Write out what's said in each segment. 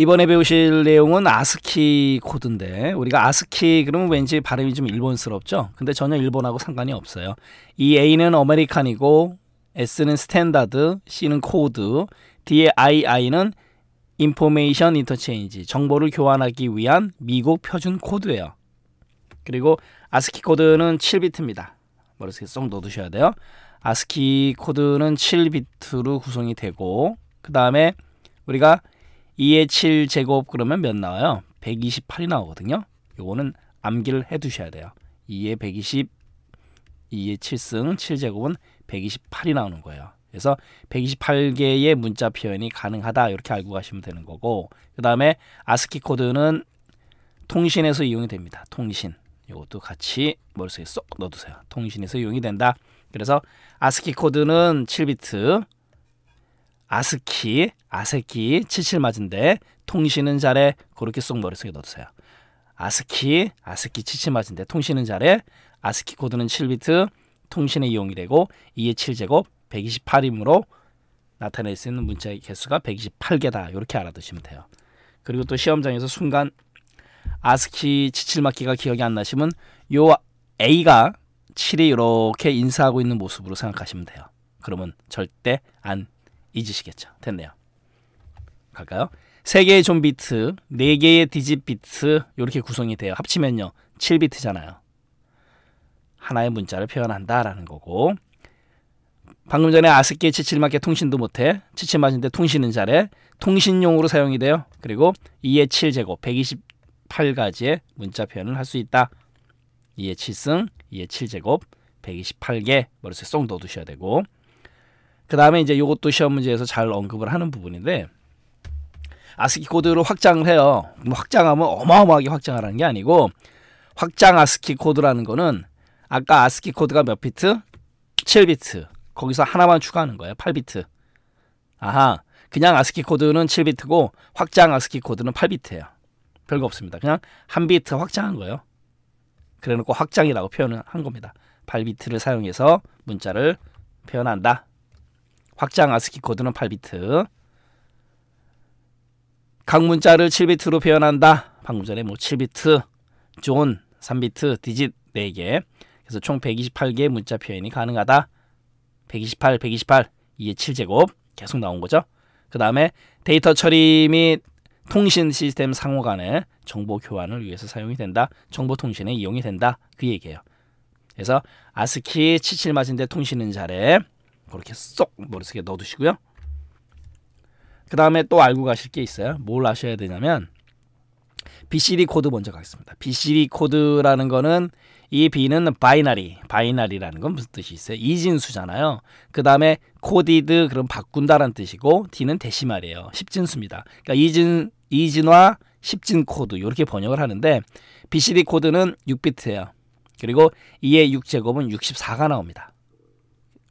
이번에 배우실 내용은 아스키 코드인데 우리가 아스키 그러면 왠지 발음이 좀 일본스럽죠? 근데 전혀 일본하고 상관이 없어요. 이 A는 아메리칸이고 S는 스탠다드, C는 코드, D의 II는 인포메이션 인터체인지 정보를 교환하기 위한 미국 표준 코드예요. 그리고 아스키 코드는 7비트입니다. 머릿속에 쏙 넣어두셔야 돼요. 아스키 코드는 7비트로 구성이 되고 그 다음에 우리가 2에7 제곱 그러면 몇 나와요? 128이 나오거든요. 요거는 암기를 해 두셔야 돼요. 2에 120, 2에 7승, 7제곱은 128이 나오는 거예요. 그래서 128개의 문자 표현이 가능하다 이렇게 알고 가시면 되는 거고 그 다음에 아스키 코드는 통신에서 이용이 됩니다. 통신 이것도 같이 머릿속에 쏙 넣어두세요. 통신에서 이용이 된다. 그래서 아스키 코드는 7비트 아스키, 아세키, 칠칠 맞은데 통신은 잘해. 그렇게 쏙 머릿속에 넣어두세요. 아스키, 아스키 칠칠 맞은데 통신은 잘해. 아스키 코드는 7비트, 통신에 이용이 되고 2의 7제곱 128이므로 나타낼 수 있는 문자의 개수가 128개다. 이렇게 알아두시면 돼요. 그리고 또 시험장에서 순간 아스키 치칠맞기가 기억이 안 나시면 요 A가 7이 이렇게 인사하고 있는 모습으로 생각하시면 돼요. 그러면 절대 안 잊으시겠죠. 됐네요. 갈까요? 3개의 존비트, 4개의 디짓비트 이렇게 구성이 돼요. 합치면요. 7비트잖아요. 하나의 문자를 표현한다라는 거고 방금 전에 아스키에 치칠맞게 통신도 못해 치칠맞은데 통신은 잘해 통신용으로 사용이 돼요. 그리고 2의 7제곱 128가지의 문자 표현을 할 수 있다. 2의 7승, 2의 7제곱 128개 머릿속에 쏙 넣어두셔야 되고 그 다음에 이제 이것도 시험 문제에서 잘 언급을 하는 부분인데 아스키 코드로 확장을 해요. 확장하면 어마어마하게 확장하라는 게 아니고 확장 아스키 코드라는 거는 아까 아스키 코드가 몇 비트? 7비트. 거기서 하나만 추가하는 거예요. 8비트. 아하. 그냥 아스키 코드는 7비트고 확장 아스키 코드는 8비트예요. 별거 없습니다. 그냥 한 비트 확장한 거예요. 그래놓고 확장이라고 표현을 한 겁니다. 8비트를 사용해서 문자를 표현한다. 확장 아스키 코드는 8비트. 각 문자를 7비트로 표현한다. 방금 전에 뭐 7비트, 존 3비트, 디짓 4개. 그래서 총 128개의 문자 표현이 가능하다. 128, 128, 2의 7제곱 계속 나온 거죠. 그 다음에 데이터 처리 및 통신 시스템 상호 간의 정보 교환을 위해서 사용이 된다. 정보 통신에 이용이 된다. 그 얘기예요. 그래서 아스키 77맞은데 통신은 잘해. 그렇게 쏙 머릿속에 넣어두시고요. 그 다음에 또 알고 가실 게 있어요. 뭘 아셔야 되냐면 BCD 코드 먼저 가겠습니다. BCD 코드라는 거는 이 B는 바이나리, 바이나리라는 건 무슨 뜻이 있어요? 이진수잖아요. 그 다음에 코디드 그럼 바꾼다라는 뜻이고 D는 대시말이에요 십진수입니다. 그러니까 이진 이진화 십진 코드 이렇게 번역을 하는데 BCD 코드는 6비트예요. 그리고 2의 6제곱은 64가 나옵니다.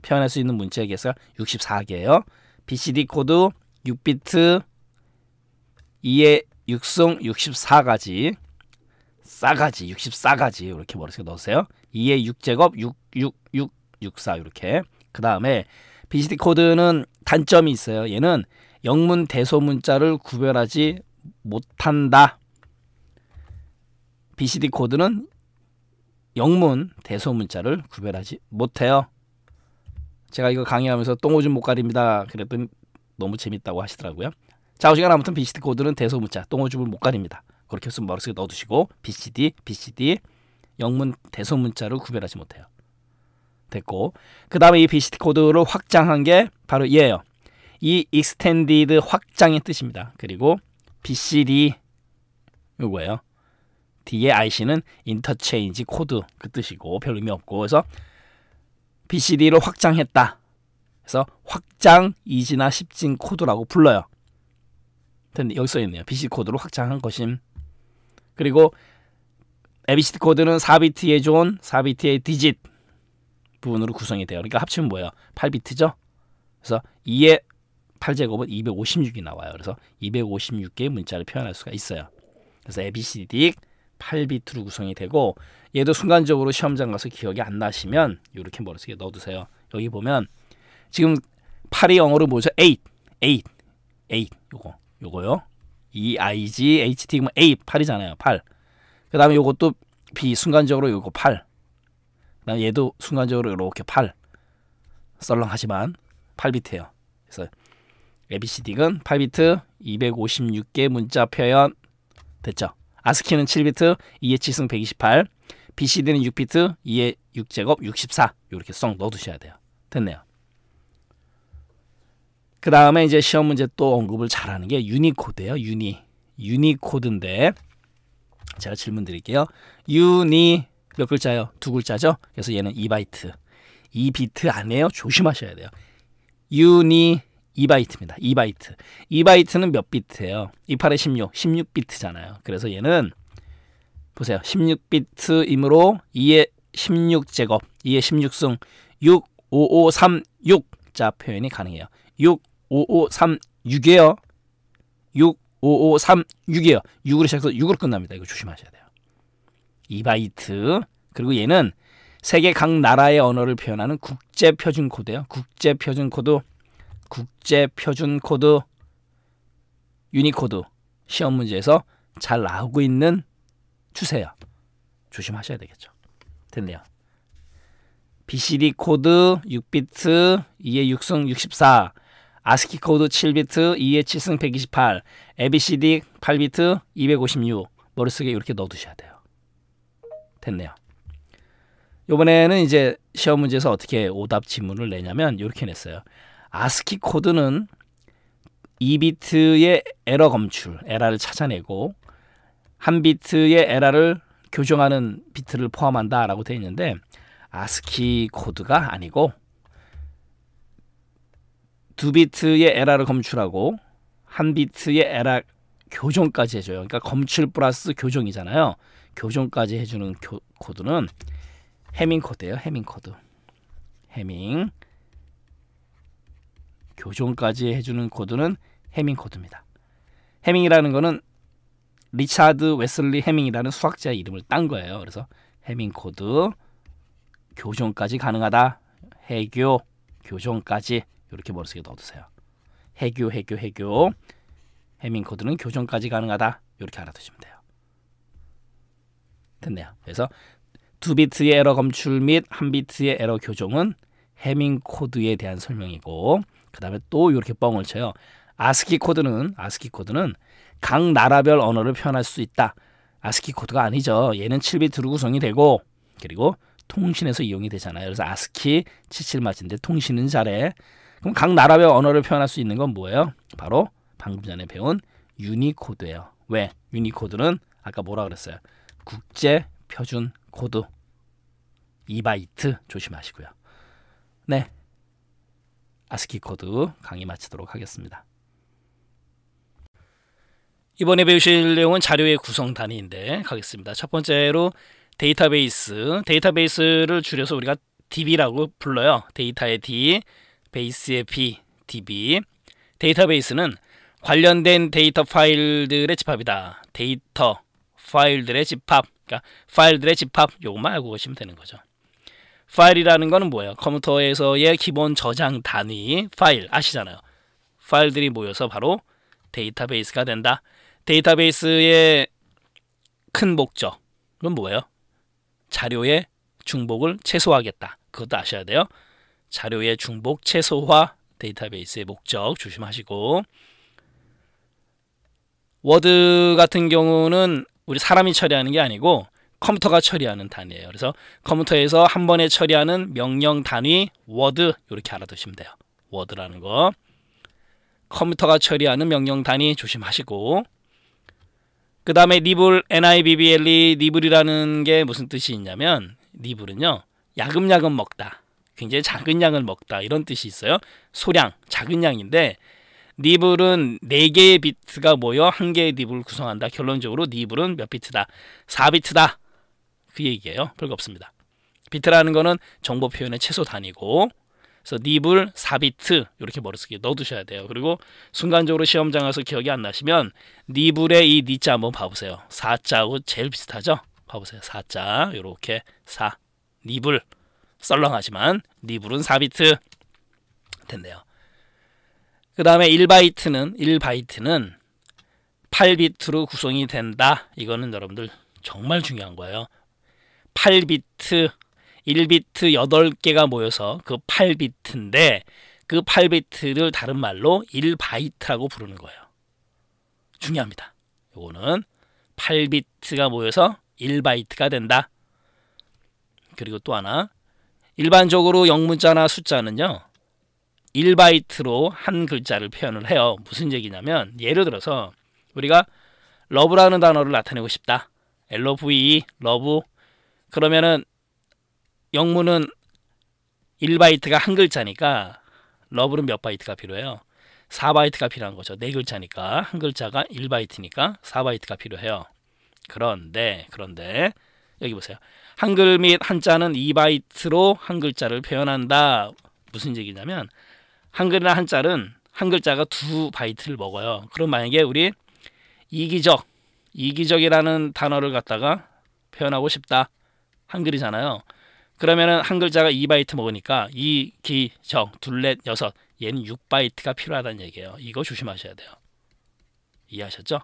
표현할 수 있는 문자의 개수가 64개예요. BCD 코드 6비트 2의 육성 64가지 싸가지 64가지 이렇게 머릿속에 넣으세요. 2의 6제곱 6 6 6 64 이렇게 그 다음에 BCD 코드는 단점이 있어요. 얘는 영문 대소 문자를 구별하지 못한다. BCD 코드는 영문 대소 문자를 구별하지 못해요. 제가 이거 강의하면서 똥오줌 못 가립니다. 그랬더니 너무 재밌다고 하시더라고요. 자, 그 시간 아무튼 BCD 코드는 대소문자, 똥오줌을 못 가립니다. 그렇게 해서 머릿속에 넣어두시고 BCD, BCD 영문 대소문자를 구별하지 못해요. 됐고 그 다음에 이 BCD 코드를 확장한 게 바로 얘예요이 extended 확장의 뜻입니다. 그리고 BCD 요거예요. 뒤에 IC는 인터체인지 코드 그 뜻이고 별 의미 없고 그래서 BCD를 확장했다. 그래서 확장 이진화 십진 코드라고 불러요. 근데 여기 써 있네요. BC 코드로 확장한 것임. 그리고 ABCD 코드는 4비트의 존, 4비트의 디짓 부분으로 구성이 돼요. 그러니까 합치면 뭐예요? 8비트죠? 그래서 2의 8제곱은 256이 나와요. 그래서 256개의 문자를 표현할 수가 있어요. 그래서 ABCD 8비트로 구성이 되고 얘도 순간적으로 시험장 가서 기억이 안 나시면 이렇게 머릿속에 넣어두세요. 여기 보면 지금 8이 영어로 뭐죠? 8, 8, 8 요거 요거요. E I G H T 그럼 8 8이잖아요. 8. 그다음에 요것도 B 순간적으로 요거 8. 그다음 에 얘도 순간적으로 이렇게 8. 썰렁하지만 8비트예요. 그래서 a b c d 은 8비트 256개 문자 표현 됐죠? 아스키는 7비트, 2의 7승 128, BCD는 6비트, 2의 6제곱 64 이렇게 썩 넣어두셔야 돼요. 됐네요. 그 다음에 이제 시험 문제 또 언급을 잘하는 게 유니코드예요. 유니 유니코드인데 제가 질문 드릴게요. 유니 몇 글자요? 예두 글자죠. 그래서 얘는 2바이트, 2비트 안에요. 조심하셔야 돼요. 유니 2바이트입니다. 2바이트. 2바이트는 몇 비트예요? 28에 16, 16비트잖아요. 그래서 얘는 보세요. 16비트이므로 2에 16제곱, 2에 16승 6, 5, 5, 3, 6. 자, 표현이 가능해요. 6, 5, 5, 3, 6이에요. 6, 5, 5, 3, 6이에요. 6으로 시작해서 6으로 끝납니다. 이거 조심하셔야 돼요. 2바이트. 그리고 얘는 세계 각 나라의 언어를 표현하는 국제표준코드예요. 국제표준코드 국제 표준 코드 유니코드 시험 문제에서 잘 나오고 있는 추세야. 조심하셔야 되겠죠. 됐네요. BCD 코드 6비트 2의 6승 64 아스키 코드 7비트 2의 7승 128 ABCD 8비트 256 머릿속에 이렇게 넣어두셔야 돼요. 됐네요. 요번에는 이제 시험 문제에서 어떻게 오답 지문을 내냐면 이렇게 냈어요. 아스키 코드는 2비트의 에러 검출, 에러를 찾아내고 한 비트의 에러를 교정하는 비트를 포함한다라고 되어 있는데 아스키 코드가 아니고 두 비트의 에러를 검출하고 한 비트의 에러 교정까지 해줘요. 그러니까 검출 플러스 교정이잖아요. 교정까지 해주는 교, 코드는 해밍 코드예요. 해밍 코드. 해밍. 교정까지 해주는 코드는 해밍 코드입니다. 해밍이라는 거는 리차드 웨슬리 해밍이라는 수학자 이름을 딴 거예요. 그래서 해밍 코드 교정까지 가능하다. 해교 교정까지 이렇게 머릿속에 넣어두세요. 해교 해교 해교 해밍 코드는 교정까지 가능하다. 이렇게 알아두시면 돼요. 됐네요. 그래서 두 비트의 에러 검출 및 한 비트의 에러 교정은 해밍 코드에 대한 설명이고 그다음에 또 이렇게 뻥을 쳐요. 아스키 코드는 아스키 코드는 각 나라별 언어를 표현할 수 있다. 아스키 코드가 아니죠. 얘는 7비트로 구성이 되고 그리고 통신에서 이용이 되잖아요. 그래서 아스키 7 7맞은데 통신은 잘해. 그럼 각 나라별 언어를 표현할 수 있는 건 뭐예요? 바로 방금 전에 배운 유니코드예요. 왜? 유니코드는 아까 뭐라 그랬어요? 국제 표준 코드 2바이트 조심하시고요. 네, 아스키 코드 강의 마치도록 하겠습니다. 이번에 배우실 내용은 자료의 구성 단위인데 가겠습니다. 첫 번째로 데이터베이스, 데이터베이스를 줄여서 우리가 DB라고 불러요. 데이터의 D, 베이스의 B, DB. 데이터베이스는 관련된 데이터 파일들의 집합이다. 데이터 파일들의 집합, 그러니까 파일들의 집합 요것만 알고 계시면 되는 거죠. 파일이라는 거는 뭐예요? 컴퓨터에서의 기본 저장 단위 파일 아시잖아요. 파일들이 모여서 바로 데이터베이스가 된다. 데이터베이스의 큰 목적은 뭐예요? 자료의 중복을 최소화하겠다. 그것도 아셔야 돼요. 자료의 중복 최소화 데이터베이스의 목적 조심하시고 워드 같은 경우는 우리 사람이 처리하는 게 아니고 컴퓨터가 처리하는 단위예요. 그래서 컴퓨터에서 한 번에 처리하는 명령 단위 워드 이렇게 알아두시면 돼요. 워드라는 거. 컴퓨터가 처리하는 명령 단위 조심하시고 그 다음에 리블 NIBBLE 리블이라는 게 무슨 뜻이 있냐면 리블은요 야금야금 먹다 굉장히 작은 양을 먹다 이런 뜻이 있어요 소량 작은 양인데 리블은 4개의 비트가 모여 1개의 리블을 구성한다 결론적으로 리블은 몇 비트다 4비트다 그 얘기예요. 별거 없습니다. 비트라는 거는 정보 표현의 최소 단위고 그래서 니블, 4비트 이렇게 머릿속에 넣어두셔야 돼요. 그리고 순간적으로 시험장 에서 기억이 안 나시면 니블의 이 니자 한번 봐보세요. 4자하고 제일 비슷하죠? 봐보세요. 4자 이렇게 4 니블 썰렁하지만 니블은 4비트 된대요. 그 다음에 1바이트는 1바이트는 8비트로 구성이 된다. 이거는 여러분들 정말 중요한 거예요. 8비트, 1비트 8개가 모여서 그 8비트인데 그 8비트를 다른 말로 1바이트라고 부르는 거예요. 중요합니다. 요거는 8비트가 모여서 1바이트가 된다. 그리고 또 하나 일반적으로 영문자나 숫자는요. 1바이트로 한 글자를 표현을 해요. 무슨 얘기냐면 예를 들어서 우리가 러브라는 단어를 나타내고 싶다. LOVE, 러브 그러면은 영문은 1바이트가 한 글자니까 러브는 몇 바이트가 필요해요? 4바이트가 필요한 거죠. 네 글자니까 한 글자가 1바이트니까 4바이트가 필요해요. 그런데 그런데 여기 보세요. 한글 및 한자는 2바이트로 한 글자를 표현한다. 무슨 얘기냐면 한글이나 한자는 한 글자가 두 바이트를 먹어요. 그럼 만약에 우리 이기적, 이기적이라는 단어를 갖다가 표현하고 싶다. 한글이잖아요. 그러면은 한 글자가 2바이트 먹으니까 이, 기, 정, 둘넷, 여섯 얘는 6바이트가 필요하다는 얘기예요. 이거 조심하셔야 돼요. 이해하셨죠?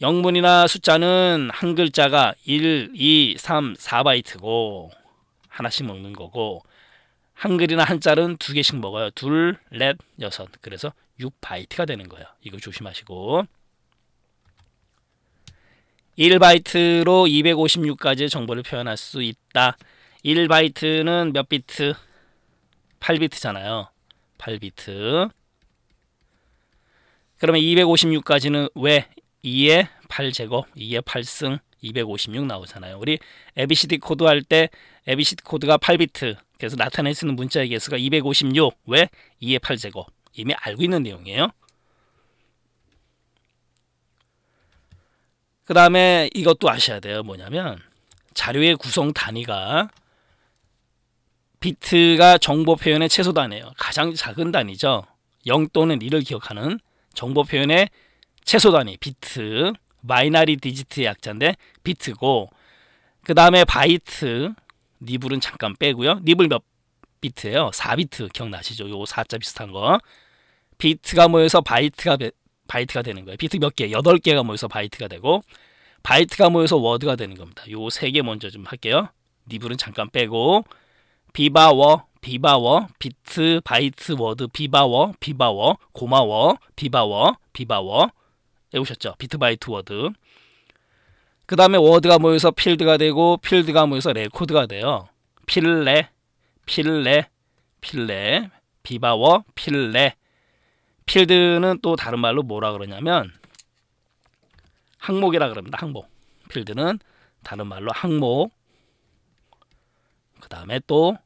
영문이나 숫자는 한 글자가 1, 2, 3, 4바이트고 하나씩 먹는 거고 한글이나 한자는 두 개씩 먹어요. 둘, 넷, 여섯 그래서 6바이트가 되는 거예요. 이거 조심하시고 1바이트로 2 5 6까지 정보를 표현할 수 있다. 1바이트는 몇 비트? 8비트잖아요. 8비트. 그러면 256까지는 왜2에 8제곱, 2에 8승, 256 나오잖아요. 우리 ABCD 코드 할 때 ABCD 코드가 8비트. 그래서 나타낼 수 있는 문자의 개수가 256. 왜? 2에 8제곱. 이미 알고 있는 내용이에요. 그 다음에 이것도 아셔야 돼요. 뭐냐면 자료의 구성 단위가 비트가 정보 표현의 최소 단위예요. 가장 작은 단위죠. 0 또는 1을 기억하는 정보 표현의 최소 단위 비트 마이너리 디지트의 약자인데 비트고 그 다음에 바이트 니블은 잠깐 빼고요. 니블 몇 비트예요? 4비트 기억나시죠? 요 4자 비슷한 거. 비트가 모여서 바이트가 바이트가 되는 거예요. 비트 몇 개? 여덟 개가 모여서 바이트가 되고 바이트가 모여서 워드가 되는 겁니다. 요 세 개 먼저 좀 할게요. 니블은 잠깐 빼고 비바워, 비바워, 비트, 바이트, 워드, 비바워, 비바워, 고마워, 비바워, 비바워 외우셨죠? 비트, 바이트, 워드 그 다음에 워드가 모여서 필드가 되고 필드가 모여서 레코드가 돼요. 필레, 필레, 필레, 비바워, 필레, 필드는 또 다른 말로 뭐라 그러냐면 항목이라 그럽니다. 항목. 필드는 다른 말로 항목. 그 다음에 또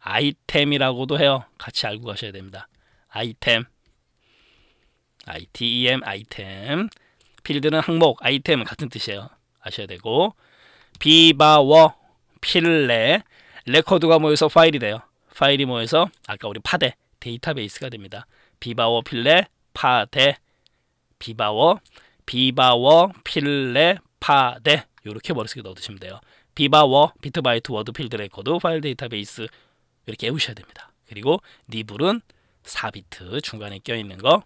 아이템이라고도 해요. 같이 알고 가셔야 됩니다. 아이템. ITEM 아이템. 필드는 항목, 아이템 같은 뜻이에요. 아셔야 되고 비바워, 필레, 레코드가 모여서 파일이 돼요. 파일이 모여서 아까 우리 파데 데이터베이스가 됩니다. 비바워 필레 파데 비바워 비바워 필레 파데 이렇게 머릿속에 넣어두시면 돼요. 비바워 비트바이트 워드 필드 레코드 파일 데이터베이스 이렇게 외우셔야 됩니다. 그리고 니블은 4비트 중간에 껴있는 거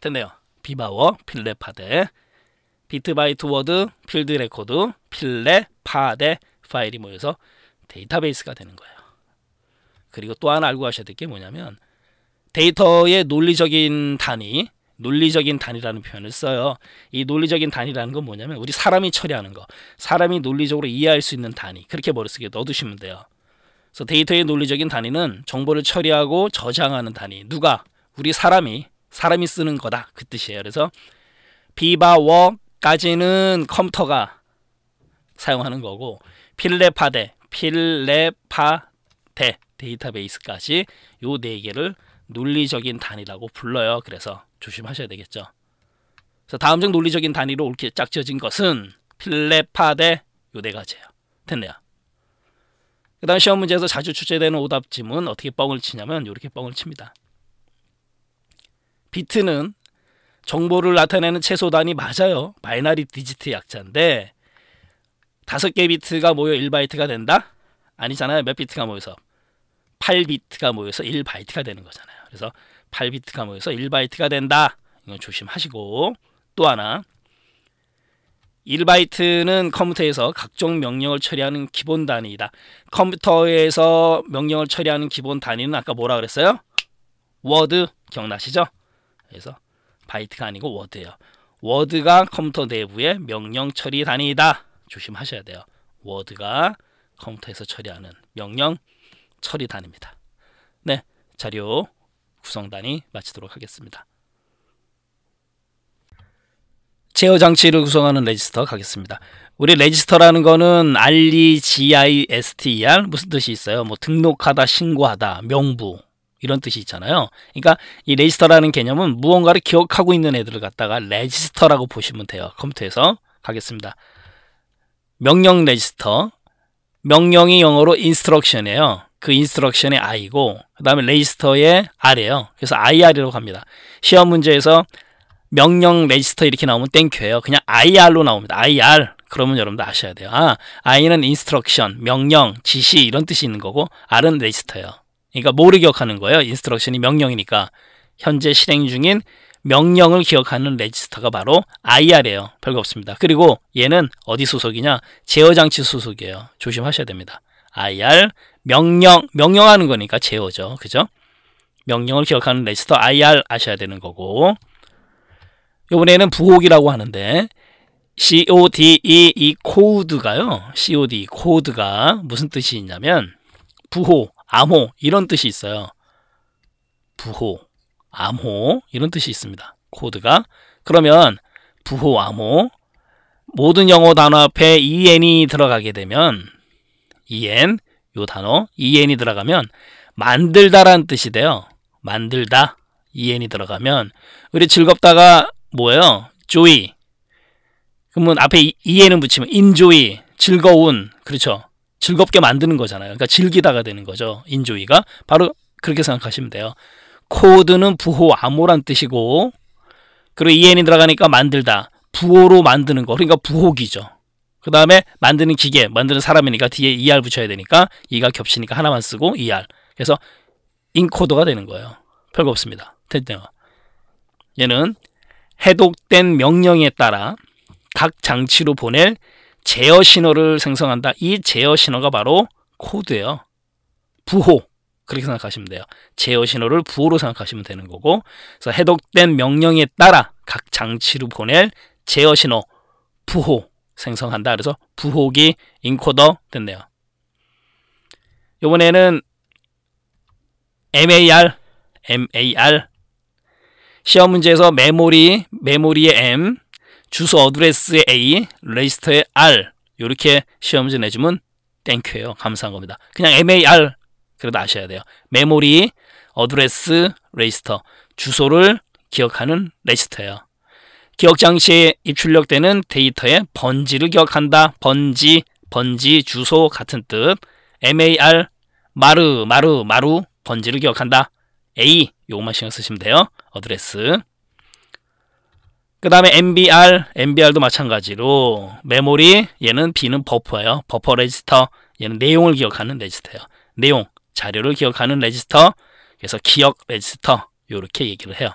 됐네요. 비바워 필레 파데 비트바이트 워드 필드 레코드 필레 파데 파일이 모여서 데이터베이스가 되는 거예요. 그리고 또 하나 알고 가셔야 될 게 뭐냐면 데이터의 논리적인 단위, 논리적인 단위라는 표현을 써요. 이 논리적인 단위라는 건 뭐냐면 우리 사람이 처리하는 거, 사람이 논리적으로 이해할 수 있는 단위 그렇게 머릿속에 넣어두시면 돼요. 그래서 데이터의 논리적인 단위는 정보를 처리하고 저장하는 단위. 누가? 우리 사람이 사람이 쓰는 거다 그 뜻이에요. 그래서 비바워까지는 컴퓨터가 사용하는 거고 필레파데 필레파데 데이터베이스까지 요 네 개를 논리적인 단위라고 불러요. 그래서 조심하셔야 되겠죠. 그래서 다음 중 논리적인 단위로 옳게 짝지어진 것은 필레파 대요네가지예요 됐네요. 그 다음 시험 문제에서 자주 출제되는 오답 지은 어떻게 뻥을 치냐면 이렇게 뻥을 칩니다. 비트는 정보를 나타내는 최소 단위 맞아요. 바이너리 디지트 약자인데 다섯 개 비트가 모여 1바이트가 된다? 아니잖아요. 몇 비트가 모여서 8비트가 모여서 1바이트가 되는 거잖아요. 그래서 8비트가 모여서 1바이트가 된다. 이건 조심하시고 또 하나 1바이트는 컴퓨터에서 각종 명령을 처리하는 기본 단위이다. 컴퓨터에서 명령을 처리하는 기본 단위는 아까 뭐라 그랬어요? 워드 기억나시죠? 그래서 바이트가 아니고 워드예요. 워드가 컴퓨터 내부의 명령 처리 단위이다. 조심하셔야 돼요. 워드가 컴퓨터에서 처리하는 명령 처리단입니다. 네, 자료 구성단이 마치도록 하겠습니다. 제어 장치를 구성하는 레지스터 가겠습니다. 우리 레지스터라는 거는 알리, gister 무슨 뜻이 있어요? 뭐 등록하다, 신고하다, 명부 이런 뜻이 있잖아요. 그러니까 이 레지스터라는 개념은 무언가를 기억하고 있는 애들을 갖다가 레지스터라고 보시면 돼요. 컴퓨터에서 가겠습니다. 명령 레지스터 명령이 영어로 인스트럭션이에요 그 인스트럭션의 I고 그 다음에 레지스터의 R이에요. 그래서 IR이라고 합니다. 시험 문제에서 명령 레지스터 이렇게 나오면 땡큐예요. 그냥 IR로 나옵니다. IR. 그러면 여러분들 아셔야 돼요. 아, I는 인스트럭션, 명령, 지시 이런 뜻이 있는 거고 R은 레지스터예요. 그러니까 뭐를 기억하는 거예요? 인스트럭션이 명령이니까 현재 실행 중인 명령을 기억하는 레지스터가 바로 IR이에요. 별거 없습니다. 그리고 얘는 어디 소속이냐? 제어장치 소속이에요. 조심하셔야 됩니다. IR, 명령, 명령하는 거니까 제어죠. 그죠? 명령을 기억하는 레지스터 IR 아셔야 되는 거고 이번에는 부호기라고 하는데 CODE 이 코드가요. c o d e 코드가 무슨 뜻이 있냐면 부호, 암호 이런 뜻이 있어요. 부호, 암호 이런 뜻이 있습니다. 코드가 그러면 부호, 암호 모든 영어 단어 앞에 en이 e 들어가게 되면 en 요 단어 en이 들어가면 만들다라는 뜻이 돼요. 만들다 en이 들어가면 우리 즐겁다가 뭐예요? joy 그러면 앞에 en은 붙이면 enjoy 즐거운 그렇죠? 즐겁게 만드는 거잖아요. 그러니까 즐기다가 되는 거죠. enjoy가 바로 그렇게 생각하시면 돼요. 코드는 부호 암호란 뜻이고 그리고 en이 들어가니까 만들다 부호로 만드는 거 그러니까 부호기죠. 그 다음에 만드는 기계, 만드는 사람이니까 뒤에 ER 붙여야 되니까 이가 겹치니까 하나만 쓰고 ER. 그래서 인코더가 되는 거예요. 별거 없습니다. 텐트가. 얘는 해독된 명령에 따라 각 장치로 보낼 제어 신호를 생성한다. 이 제어 신호가 바로 코드예요. 부호. 그렇게 생각하시면 돼요. 제어 신호를 부호로 생각하시면 되는 거고 그래서 해독된 명령에 따라 각 장치로 보낼 제어 신호, 부호 생성한다. 그래서 부호기 인코더 됐네요. 요번에는 MAR, MAR 시험 문제에서 메모리, 메모리의 M, 주소 어드레스의 A, 레지스터의 R 이렇게 시험 문제 내주면 땡큐예요. 감사한 겁니다. 그냥 MAR 그래도 아셔야 돼요. 메모리, 어드레스, 레지스터 주소를 기억하는 레지스터예요. 기억 장치에 입출력되는 데이터의 번지를 기억한다. 번지, 번지, 주소 같은 뜻. MAR, 마르, 마르, 마루, 번지를 기억한다. A, 요것만 신경 쓰시면 돼요. 어드레스. 그 다음에 MBR, MBR도 마찬가지로 메모리, 얘는 B는 버퍼예요. 버퍼 레지스터, 얘는 내용을 기억하는 레지스터예요. 내용, 자료를 기억하는 레지스터, 그래서 기억 레지스터, 요렇게 얘기를 해요.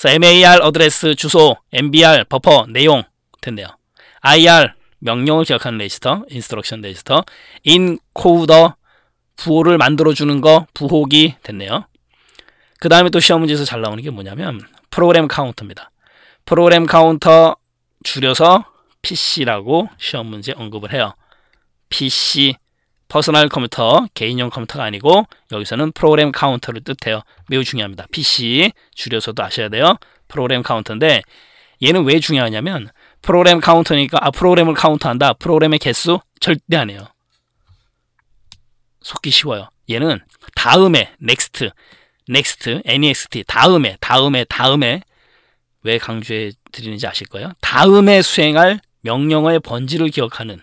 그래서 MAR 어드레스 주소, MBR 버퍼 내용 됐네요 IR 명령을 기억하는 레지스터, 인스트럭션 레지스터, 인코우더 부호를 만들어 주는 거 부호기 됐네요. 그 다음에 또 시험 문제에서 잘 나오는 게 뭐냐면 프로그램 카운터입니다. 프로그램 카운터 줄여서 PC라고 시험 문제 언급을 해요. PC 퍼스널 컴퓨터, 개인용 컴퓨터가 아니고 여기서는 프로그램 카운터를 뜻해요. 매우 중요합니다. PC 줄여서도 아셔야 돼요. 프로그램 카운터인데 얘는 왜 중요하냐면 프로그램 카운터니까 아 프로그램을 카운터한다 프로그램의 개수 절대 안 해요. 속기 쉬워요. 얘는 다음에 next, next, next 다음에 다음에 다음에 왜 강조해 드리는지 아실 거예요. 다음에 수행할 명령어의 번지를 기억하는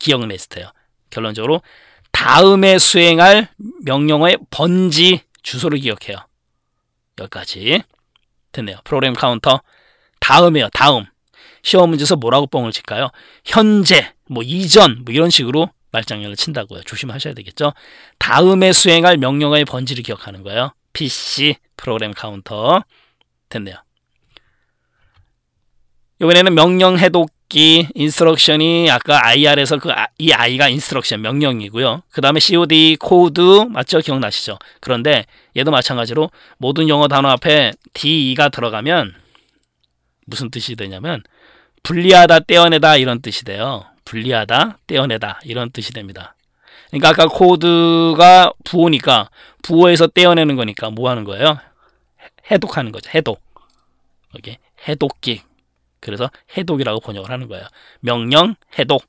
기억 리스트예요. 결론적으로 다음에 수행할 명령어의 번지 주소를 기억해요. 여기까지 됐네요. 프로그램 카운터 다음에요. 다음 시험 문제에서 뭐라고 뻥을 칠까요? 현재, 뭐 이전 뭐 이런 식으로 말장난을 친다고요. 조심하셔야 되겠죠. 다음에 수행할 명령어의 번지를 기억하는 거예요. PC 프로그램 카운터 됐네요. 이번에는 명령 해독 찾기 인스트럭션이 아까 IR에서 그 이 아, I가 인스트럭션 명령이고요. 그 다음에 COD 코드 맞죠? 기억나시죠? 그런데 얘도 마찬가지로 모든 영어 단어 앞에 DE가 들어가면 무슨 뜻이 되냐면 분리하다 떼어내다 이런 뜻이 돼요. 분리하다 떼어내다 이런 뜻이 됩니다. 그러니까 아까 코드가 부호니까 부호에서 떼어내는 거니까 뭐 하는 거예요? 해독하는 거죠. 해독. 이 해독기 그래서 해독이라고 번역을 하는 거예요. 명령, 해독.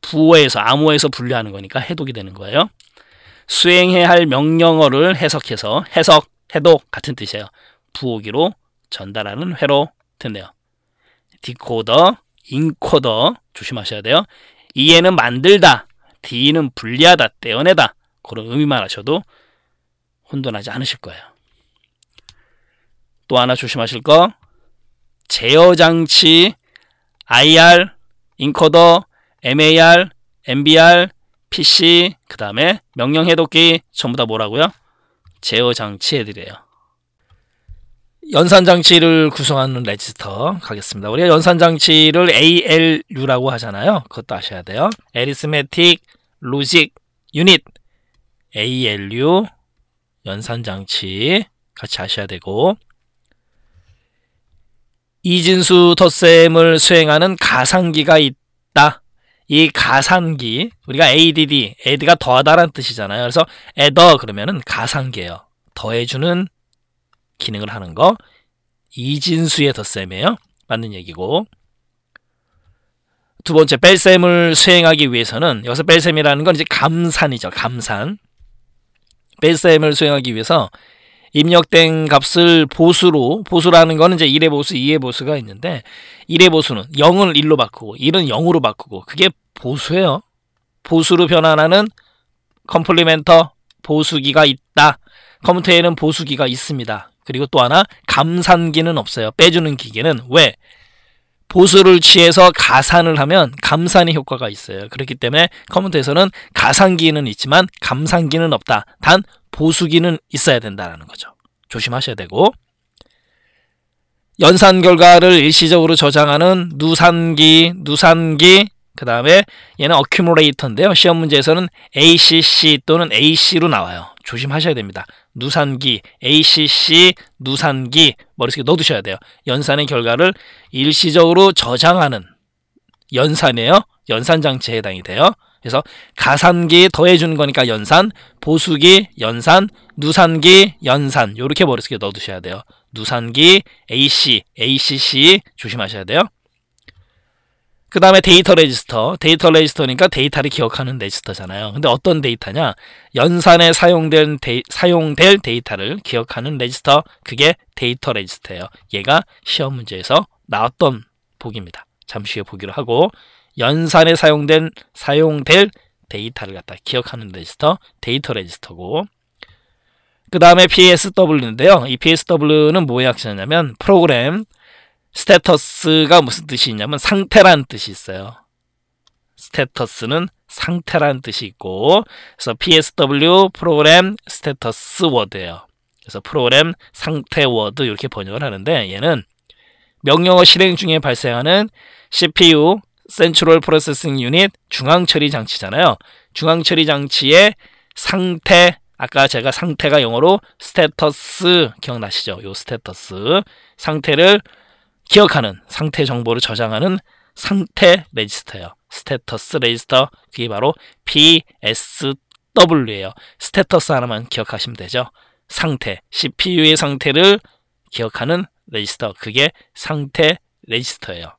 부호에서, 암호에서 분류하는 거니까 해독이 되는 거예요. 수행해야 할 명령어를 해석해서 해석, 해독 같은 뜻이에요. 부호기로 전달하는 회로 듣네요. 디코더, 인코더 조심하셔야 돼요. 이에는 만들다, D는 분리하다, 떼어내다 그런 의미만 하셔도 혼돈하지 않으실 거예요. 또 하나 조심하실 거 제어 장치, IR, 인코더, MAR, MBR, PC, 그 다음에 명령 해독기 전부 다 뭐라고요? 제어 장치 해드려요 연산 장치를 구성하는 레지스터 가겠습니다. 우리가 연산 장치를 ALU라고 하잖아요. 그것도 아셔야 돼요. Arithmetic Logic Unit ALU 연산 장치 같이 아셔야 되고 이진수 덧셈을 수행하는 가상기가 있다. 이 가상기, 우리가 add, add가 더하다라는 뜻이잖아요. 그래서 adder 그러면은 가상기예요. 더해주는 기능을 하는 거. 이진수의 덧셈이에요. 맞는 얘기고. 두 번째, 뺄셈을 수행하기 위해서는, 여기서 뺄셈이라는 건 이제 감산이죠. 감산. 뺄셈을 수행하기 위해서 입력된 값을 보수로 보수라는 거는 이제 1의 보수, 2의 보수가 있는데 1의 보수는 0을 1로 바꾸고 1은 0으로 바꾸고 그게 보수예요. 보수로 변환하는 컴플리멘터 보수기가 있다. 컴퓨터에는 보수기가 있습니다. 그리고 또 하나 감산기는 없어요. 빼주는 기계는 왜? 보수를 취해서 가산을 하면 감산의 효과가 있어요. 그렇기 때문에 컴퓨터에서는 가산기는 있지만 감산기는 없다. 단 보수기는 있어야 된다는 거죠. 조심하셔야 되고 연산 결과를 일시적으로 저장하는 누산기, 누산기, 그 다음에 얘는 어큐뮬레이터인데요. 시험 문제에서는 ACC 또는 AC로 나와요. 조심하셔야 됩니다. 누산기, ACC 누산기 머릿속에 넣어두셔야 돼요. 연산의 결과를 일시적으로 저장하는 연산이에요. 연산 장치에 해당이 돼요. 그래서 가산기 더해주는 거니까 연산, 보수기, 연산, 누산기, 연산 이렇게 머릿속에 넣어두셔야 돼요. 누산기, AC, ACC 조심하셔야 돼요. 그 다음에 데이터 레지스터. 데이터 레지스터니까 데이터를 기억하는 레지스터잖아요. 근데 어떤 데이터냐? 연산에 사용된 데 사용될 데이터를 기억하는 레지스터. 그게 데이터 레지스터예요. 얘가 시험 문제에서 나왔던 보기입니다. 잠시 후에 보기로 하고 연산에 사용된 사용될 데이터를 갖다 기억하는 레지스터, 데이터 레지스터고 그 다음에 PSW인데요. 이 PSW는 뭐의 약자냐면 프로그램 스테터스가 무슨 뜻이 있냐면 상태란 뜻이 있어요. 스테터스는 상태란 뜻이 있고 그래서 PSW 프로그램 스테터스 워드예요. 그래서 프로그램 상태 워드 이렇게 번역을 하는데 얘는 명령어 실행 중에 발생하는 CPU 센트럴 프로세싱 유닛 중앙 처리 장치잖아요. 중앙 처리 장치의 상태 아까 제가 상태가 영어로 스테터스 기억나시죠? 요 스테터스 상태를 기억하는 상태 정보를 저장하는 상태 레지스터예요. 스테터스 레지스터 그게 바로 PSW예요. 스테터스 하나만 기억하시면 되죠. 상태, CPU의 상태를 기억하는 레지스터 그게 상태 레지스터예요.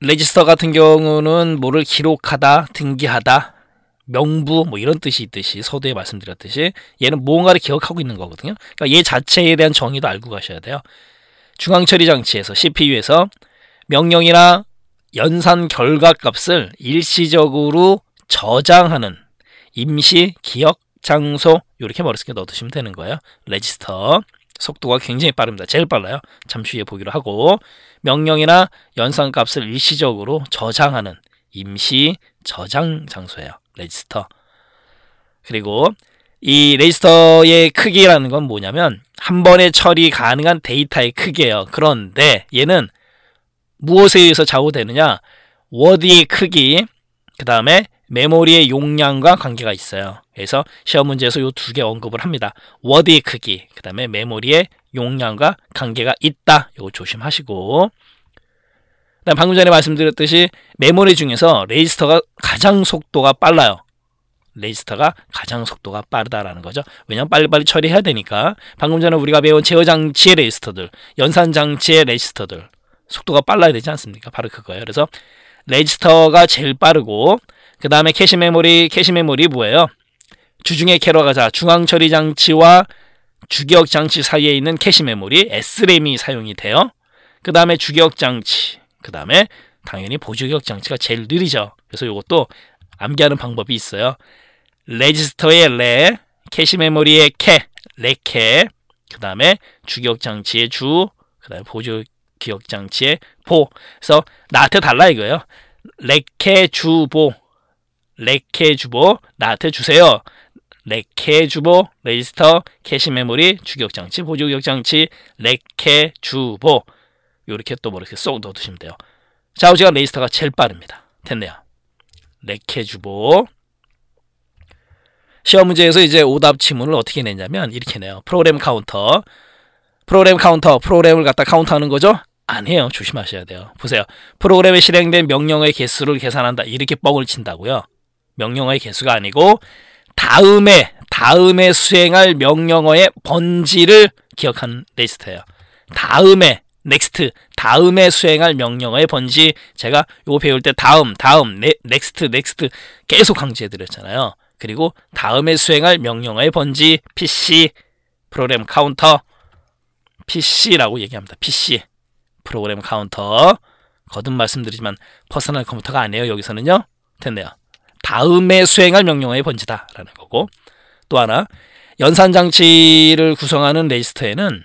레지스터 같은 경우는 뭐를 기록하다, 등기하다, 명부 뭐 이런 뜻이 있듯이 서두에 말씀드렸듯이 얘는 무언가를 기억하고 있는 거거든요. 그러니까 얘 자체에 대한 정의도 알고 가셔야 돼요. 중앙처리 장치에서 CPU에서 명령이나 연산 결과값을 일시적으로 저장하는 임시 기억 장소 이렇게 머릿속에 넣어두시면 되는 거예요. 레지스터 속도가 굉장히 빠릅니다. 제일 빨라요. 잠시 후에 보기로 하고 명령이나 연산 값을 일시적으로 저장하는 임시 저장 장소예요. 레지스터. 그리고 이 레지스터의 크기라는 건 뭐냐면 한 번에 처리 가능한 데이터의 크기예요. 그런데 얘는 무엇에 의해서 좌우되느냐? 워드의 크기, 그 다음에 메모리의 용량과 관계가 있어요. 그래서 시험 문제에서 이 두 개 언급을 합니다. 워드의 크기, 그 다음에 메모리의 용량과 관계가 있다. 이거 조심하시고 방금 전에 말씀드렸듯이 메모리 중에서 레지스터가 가장 속도가 빨라요. 레지스터가 가장 속도가 빠르다라는 거죠. 왜냐하면 빨리빨리 처리해야 되니까 방금 전에 우리가 배운 제어장치의 레지스터들, 연산장치의 레지스터들 속도가 빨라야 되지 않습니까? 바로 그거예요. 그래서 레지스터가 제일 빠르고 그 다음에 캐시 메모리, 캐시 메모리 뭐예요? 주중에 캐러가자 중앙 처리 장치와 주격 장치 사이에 있는 캐시 메모리 SRAM이 사용이 돼요. 그 다음에 주격 장치, 그 다음에 당연히 보조격 장치가 제일 느리죠. 그래서 이것도 암기하는 방법이 있어요. 레지스터의 레, 캐시 메모리의 캐, 레캐, 그 다음에 주격장치의 주, 그 다음에 보조 기억장치의 보. 그래서 나트 달라 이거예요. 레캐 주보, 레캐 주보, 나트 주세요. 레캐 주보, 레지스터, 캐시 메모리, 주격장치, 보조 기억장치, 레캐 주보. 요렇게 또 뭐 이렇게 쏙 넣어두시면 돼요. 자, 우지가 레지스터가 제일 빠릅니다. 됐네요. 레캐 주보. 시험 문제에서 이제 오답 지문을 어떻게 내냐면 이렇게 내요. 프로그램 카운터, 프로그램 카운터, 프로그램을 갖다 카운트하는 거죠? 안 해요. 조심하셔야 돼요. 보세요. 프로그램에 실행된 명령의 개수를 계산한다. 이렇게 뻥을 친다고요. 명령어의 개수가 아니고 다음에 다음에 수행할 명령어의 번지를 기억하는 리스트예요. 다음에 넥스트 다음에 수행할 명령어의 번지 제가 요거 배울 때 다음 다음 네, 넥스트 넥스트 계속 강조해 드렸잖아요. 그리고 다음에 수행할 명령어의 번지 PC 프로그램 카운터 PC라고 얘기합니다. PC 프로그램 카운터 거듭 말씀드리지만 퍼스널 컴퓨터가 아니에요. 여기서는요. 됐네요. 다음에 수행할 명령어의 번지다라는 거고 또 하나 연산장치를 구성하는 레지스터에는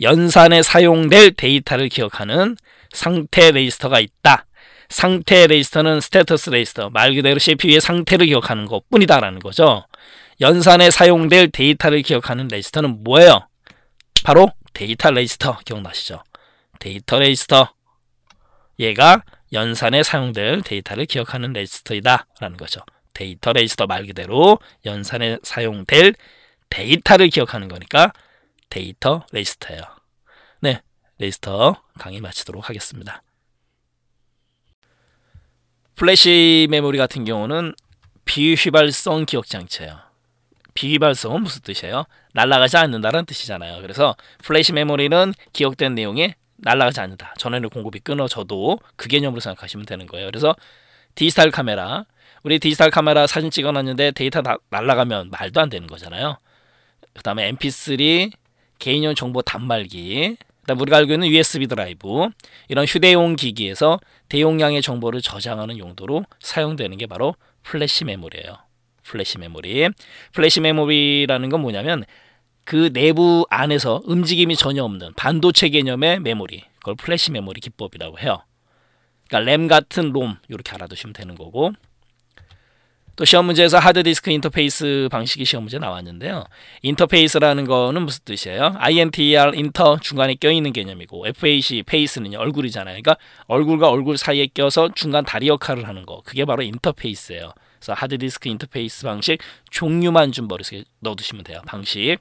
연산에 사용될 데이터를 기억하는 상태 레지스터가 있다. 상태 레지스터는 스테터스 레지스터, 말 그대로 CPU의 상태를 기억하는 것 뿐이다라는 거죠. 연산에 사용될 데이터를 기억하는 레지스터는 뭐예요? 바로 데이터 레지스터 기억나시죠? 데이터 레지스터 얘가 연산에 사용될 데이터를 기억하는 레지스터이다 라는 거죠. 데이터 레지스터 말 그대로 연산에 사용될 데이터를 기억하는 거니까 데이터 레지스터예요. 네, 레지스터 강의 마치도록 하겠습니다. 플래시 메모리 같은 경우는 비휘발성 기억 장치예요. 비휘발성은 무슨 뜻이에요? 날아가지 않는다는 뜻이잖아요. 그래서 플래시 메모리는 기억된 내용에 날아가지 않는다. 전원의 공급이 끊어져도 그 개념으로 생각하시면 되는 거예요. 그래서 디지털 카메라 우리 디지털 카메라 사진 찍어놨는데 데이터 다 날아가면 말도 안 되는 거잖아요. 그 다음에 mp3 개인용 정보 단말기 그다 우리가 알고 있는 USB 드라이브 이런 휴대용 기기에서 대용량의 정보를 저장하는 용도로 사용되는 게 바로 플래시 메모리예요. 플래시 메모리. 플래시 메모리라는 건 뭐냐면 그 내부 안에서 움직임이 전혀 없는 반도체 개념의 메모리. 그걸 플래시 메모리 기법이라고 해요. 그러니까 램 같은 롬 이렇게 알아두시면 되는 거고 또 시험 문제에서 하드디스크 인터페이스 방식이 시험 문제 나왔는데요. 인터페이스라는 거는 무슨 뜻이에요? INTER 인터 중간에 껴있는 개념이고 FAC 페이스는 얼굴이잖아요. 그러니까 얼굴과 얼굴 사이에 껴서 중간 다리 역할을 하는 거. 그게 바로 인터페이스예요. 그래서 하드디스크 인터페이스 방식 종류만 좀 머릿속에 넣어두시면 돼요. 방식.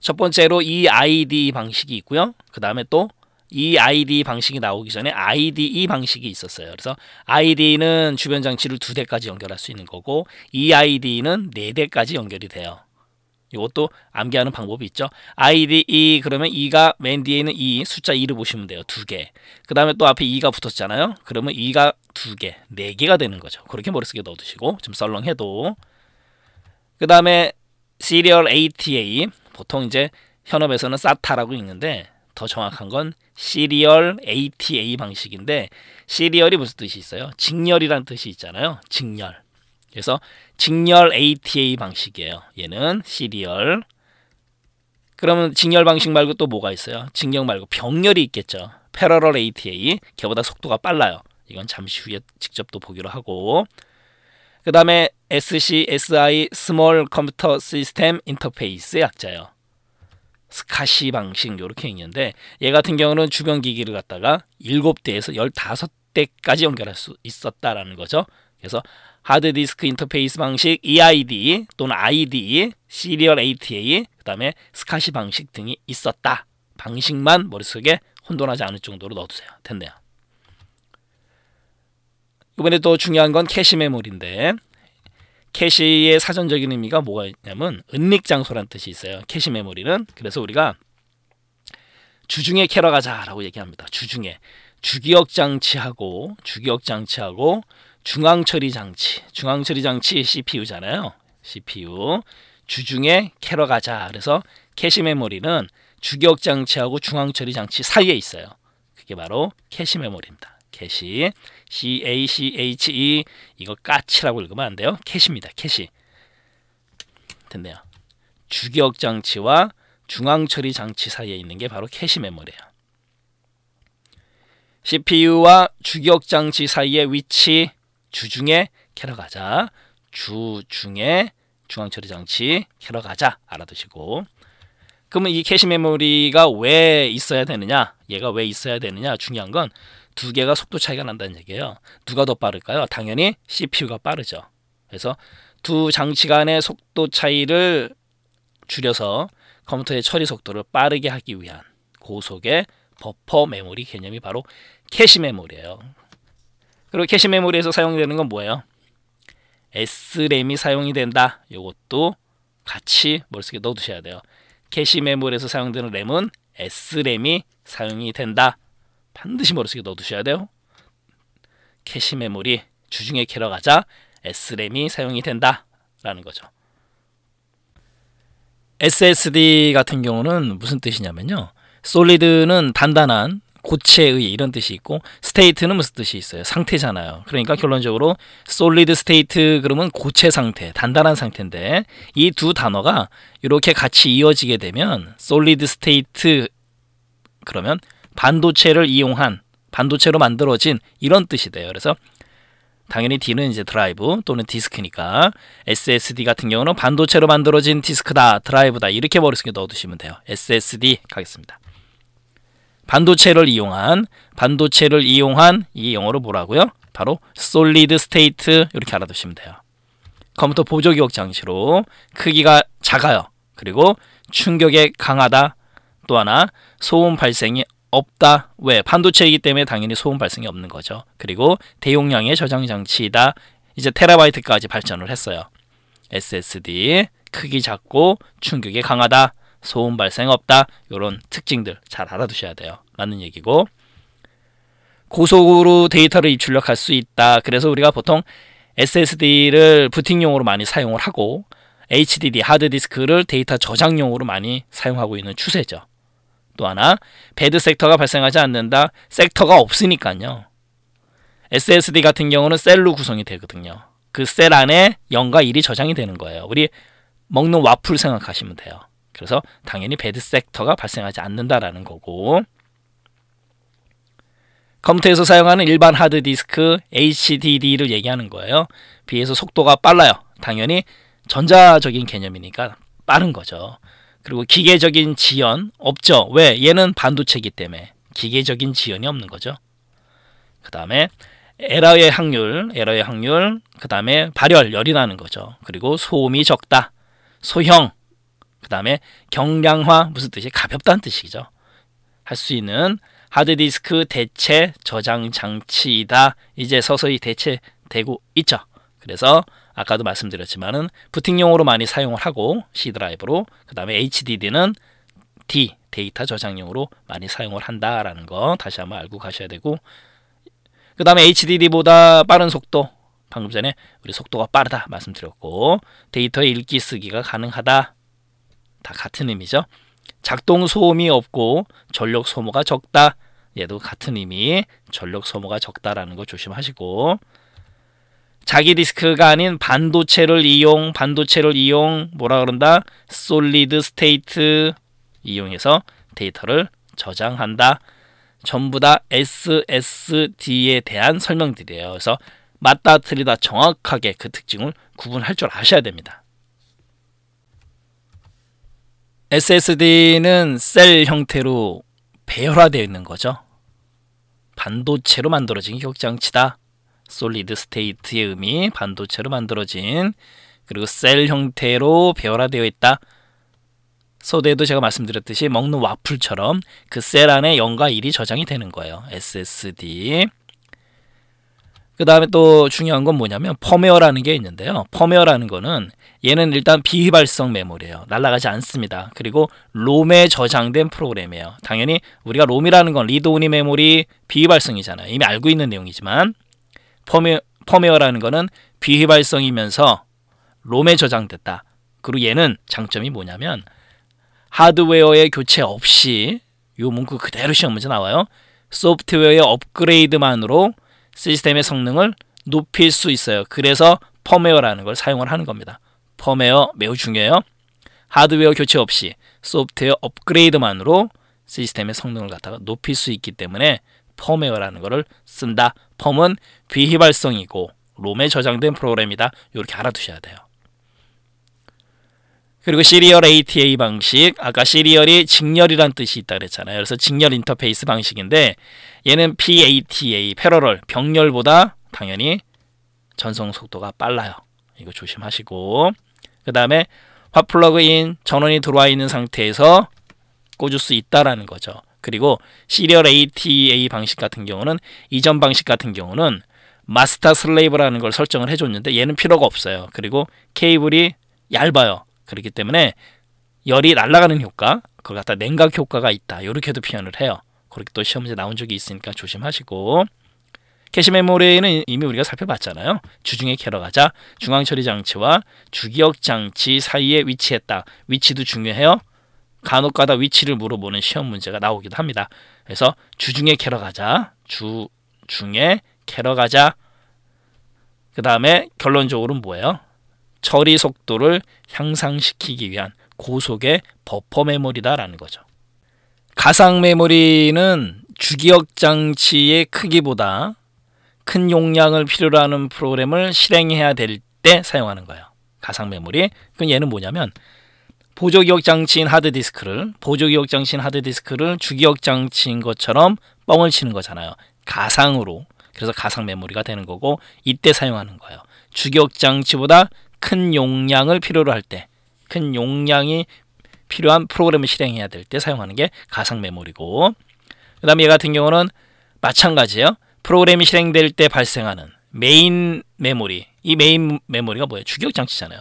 첫 번째로 EID 방식이 있고요. 그 다음에 또이 ID 방식이 나오기 전에 IDE 방식이 있었어요. 그래서 ID는 주변 장치를 두 대까지 연결할 수 있는 거고 이 ID는 네 대까지 연결이 돼요. 이것도 암기하는 방법이 있죠. IDE 그러면 2가 맨 뒤에 있는 2 숫자 2를 보시면 돼요. 두 개. 그 다음에 또 앞에 2가 붙었잖아요. 그러면 2가 두 개, 네 개가 되는 거죠. 그렇게 머릿속에 넣어두시고 좀 썰렁해도 그 다음에 시리얼 ATA 보통 이제 현업에서는 s a t a 라고 읽는데 더 정확한 건 시리얼 ATA 방식인데 시리얼이 무슨 뜻이 있어요? 직렬이란 뜻이 있잖아요. 직렬. 그래서 직렬 ATA 방식이에요. 얘는 시리얼. 그러면 직렬 방식 말고 또 뭐가 있어요? 직렬 말고 병렬이 있겠죠. 패러럴 ATA. 걔보다 속도가 빨라요. 이건 잠시 후에 직접 또 보기로 하고 그 다음에 SCSI 스몰 컴퓨터 시스템 인터페이스 약자요. 스카시 방식 이렇게 있는데 얘 같은 경우는 주변 기기를 갖다가 7대에서 15대까지 연결할 수 있었다라는 거죠. 그래서 하드디스크 인터페이스 방식 EID 또는 i d 시리얼 ATA, 그 다음에 스카시 방식 등이 있었다. 방식만 머릿속에 혼돈하지 않을 정도로 넣어두세요. 됐네요. 이번에 또 중요한 건 캐시 메모리인데 캐시의 사전적인 의미가 뭐가 있냐면 은닉 장소란 뜻이 있어요. 캐시 메모리는 그래서 우리가 주중에 캐러 가자라고 얘기합니다. 주중에 주기억 장치하고 주기억 장치하고 중앙 처리 장치 중앙 처리 장치 CPU잖아요. CPU 주중에 캐러 가자. 그래서 캐시 메모리는 주기억 장치하고 중앙 처리 장치 사이에 있어요. 그게 바로 캐시 메모리입니다. 캐시 C A C H E 이거 까치라고 읽으면 안 돼요. 캐시입니다. 캐시 됐네요. 주기억 장치와 중앙 처리 장치 사이에 있는 게 바로 캐시 메모리예요. CPU와 주기억 장치 사이의 위치 주중에 캐러 가자. 주중에 중앙 처리 장치 캐러 가자. 알아두시고 그러면 이 캐시 메모리가 왜 있어야 되느냐? 얘가 왜 있어야 되느냐? 중요한 건두 개가 속도 차이가 난다는 얘기예요. 누가 더 빠를까요? 당연히 CPU가 빠르죠. 그래서 두 장치 간의 속도 차이를 줄여서 컴퓨터의 처리 속도를 빠르게 하기 위한 고속의 버퍼 메모리 개념이 바로 캐시 메모리예요. 그리고 캐시 메모리에서 사용되는 건 뭐예요? S램이 사용이 된다. 이것도 같이 머릿속에 넣어두셔야 돼요. 캐시 메모리에서 사용되는 램은 S램이 사용이 된다. 반드시 머릿속에 넣어두셔야 돼요. 캐시 메모리 주중에 캐러 가자 SRAM이 사용이 된다라는 거죠. SSD 같은 경우는 무슨 뜻이냐면요. 솔리드는 단단한 고체의 이런 뜻이 있고 스테이트는 무슨 뜻이 있어요? 상태잖아요. 그러니까 결론적으로 솔리드 스테이트 그러면 고체 상태, 단단한 상태인데 이 두 단어가 이렇게 같이 이어지게 되면 솔리드 스테이트 그러면 반도체를 이용한 반도체로 만들어진 이런 뜻이 돼요. 그래서 당연히 D는 이제 드라이브 또는 디스크니까 SSD 같은 경우는 반도체로 만들어진 디스크다, 드라이브다 이렇게 머릿속에 넣어두시면 돼요. SSD 가겠습니다. 반도체를 이용한 반도체를 이용한 이 영어로 뭐라고요? 바로 솔리드 스테이트 이렇게 알아두시면 돼요. 컴퓨터 보조 기억 장치로 크기가 작아요. 그리고 충격에 강하다. 또 하나 소음 발생이 없다. 왜? 반도체이기 때문에 당연히 소음 발생이 없는 거죠. 그리고 대용량의 저장 장치이다. 이제 테라바이트까지 발전을 했어요. SSD 크기 작고 충격이 강하다. 소음 발생 없다. 이런 특징들 잘 알아두셔야 돼요. 라는 얘기고 고속으로 데이터를 입출력할 수 있다. 그래서 우리가 보통 SSD를 부팅용으로 많이 사용을 하고 HDD 하드디스크를 데이터 저장용으로 많이 사용하고 있는 추세죠. 또 하나 배드 섹터가 발생하지 않는다. 섹터가 없으니까요. SSD 같은 경우는 셀로 구성이 되거든요. 그 셀 안에 0과 1이 저장이 되는 거예요. 우리 먹는 와플 생각하시면 돼요. 그래서 당연히 배드 섹터가 발생하지 않는다라는 거고 컴퓨터에서 사용하는 일반 하드디스크 HDD를 얘기하는 거예요. 비해서 속도가 빨라요. 당연히 전자적인 개념이니까 빠른 거죠. 그리고 기계적인 지연 없죠. 왜? 얘는 반도체이기 때문에 기계적인 지연이 없는 거죠. 그 다음에 에러의 확률, 에러의 확률, 그 다음에 발열, 열이 나는 거죠. 그리고 소음이 적다, 소형, 그 다음에 경량화, 무슨 뜻이? 가볍다는 뜻이죠. 할 수 있는 하드디스크 대체 저장 장치이다. 이제 서서히 대체되고 있죠. 그래서 아까도 말씀드렸지만은 부팅용으로 많이 사용을 하고 C 드라이브로 그 다음에 HDD는 D 데이터 저장용으로 많이 사용을 한다라는 거 다시 한번 알고 가셔야 되고 그 다음에 HDD보다 빠른 속도 방금 전에 우리 속도가 빠르다 말씀드렸고 데이터 읽기 쓰기가 가능하다 다 같은 의미죠 작동 소음이 없고 전력 소모가 적다 얘도 같은 의미 전력 소모가 적다라는 거 조심하시고 자기 디스크가 아닌 반도체를 이용, 반도체를 이용, 뭐라 그런다? 솔리드 스테이트 이용해서 데이터를 저장한다. 전부 다 SSD에 대한 설명들이에요. 그래서 맞다 틀리다 정확하게 그 특징을 구분할 줄 아셔야 됩니다. SSD는 셀 형태로 배열화되어 있는 거죠. 반도체로 만들어진 기억장치다. 솔리드 스테이트의 음이 반도체로 만들어진 그리고 셀 형태로 배열화되어 있다. 소대도 제가 말씀드렸듯이 먹는 와플처럼 그 셀 안에 0과 1이 저장이 되는 거예요. SSD. 그 다음에 또 중요한 건 뭐냐면 펌웨어라는 게 있는데요. 펌웨어라는 거는 얘는 일단 비휘발성 메모리예요. 날아가지 않습니다. 그리고 롬에 저장된 프로그램이에요. 당연히 우리가 롬이라는 건 리드오니 메모리 비휘발성이잖아요. 이미 알고 있는 내용이지만 펌웨, 펌웨어라는 거는 비휘발성이면서 롬에 저장됐다. 그리고 얘는 장점이 뭐냐면 하드웨어의 교체 없이 요 문구 그대로 시험 문제 나와요. 소프트웨어의 업그레이드만으로 시스템의 성능을 높일 수 있어요. 그래서 펌웨어라는 걸 사용을 하는 겁니다. 펌웨어 매우 중요해요. 하드웨어 교체 없이 소프트웨어 업그레이드만으로 시스템의 성능을 갖다가 높일 수 있기 때문에 펌웨어라는 거를 쓴다. 펌은 비휘발성이고 롬에 저장된 프로그램이다. 이렇게 알아두셔야 돼요. 그리고 시리얼 ATA 방식, 아까 시리얼이 직렬이란 뜻이 있다 그랬잖아요. 그래서 직렬 인터페이스 방식인데 얘는 PATA, 패러럴, 병렬보다 당연히 전송 속도가 빨라요. 이거 조심하시고 그 다음에 화 플러그인 전원이 들어와 있는 상태에서 꽂을 수 있다라는 거죠. 그리고 시리얼 ATA 방식 같은 경우는 이전 방식 같은 경우는 마스터 슬레이브라는 걸 설정을 해줬는데 얘는 필요가 없어요. 그리고 케이블이 얇아요. 그렇기 때문에 열이 날아가는 효과, 그걸 갖다 냉각 효과가 있다. 이렇게도 표현을 해요. 그렇게 또 시험에 나온 적이 있으니까 조심하시고 캐시 메모리는 이미 우리가 살펴봤잖아요. 주중에 캐러 가자. 중앙 처리 장치와 주기억 장치 사이에 위치했다. 위치도 중요해요. 간혹가다 위치를 물어보는 시험 문제가 나오기도 합니다. 그래서 주중에 캐러 가자. 주중에 캐러 가자. 그 다음에 결론적으로는 뭐예요? 처리 속도를 향상시키기 위한 고속의 버퍼 메모리다라는 거죠. 가상 메모리는 주기억 장치의 크기보다 큰 용량을 필요로 하는 프로그램을 실행해야 될 때 사용하는 거예요. 가상 메모리. 그럼 얘는 뭐냐면 보조 기억 장치인 하드디스크를 보조 기억 장치인 하드디스크를 주기억 장치인 것처럼 뻥을 치는 거잖아요. 가상으로 그래서 가상 메모리가 되는 거고 이때 사용하는 거예요. 주기억 장치보다 큰 용량을 필요로 할 때 큰 용량이 필요한 프로그램을 실행해야 될 때 사용하는 게 가상 메모리고 그 다음에 얘 같은 경우는 마찬가지예요. 프로그램이 실행될 때 발생하는 메인 메모리 이 메인 메모리가 뭐예요? 주기억 장치잖아요.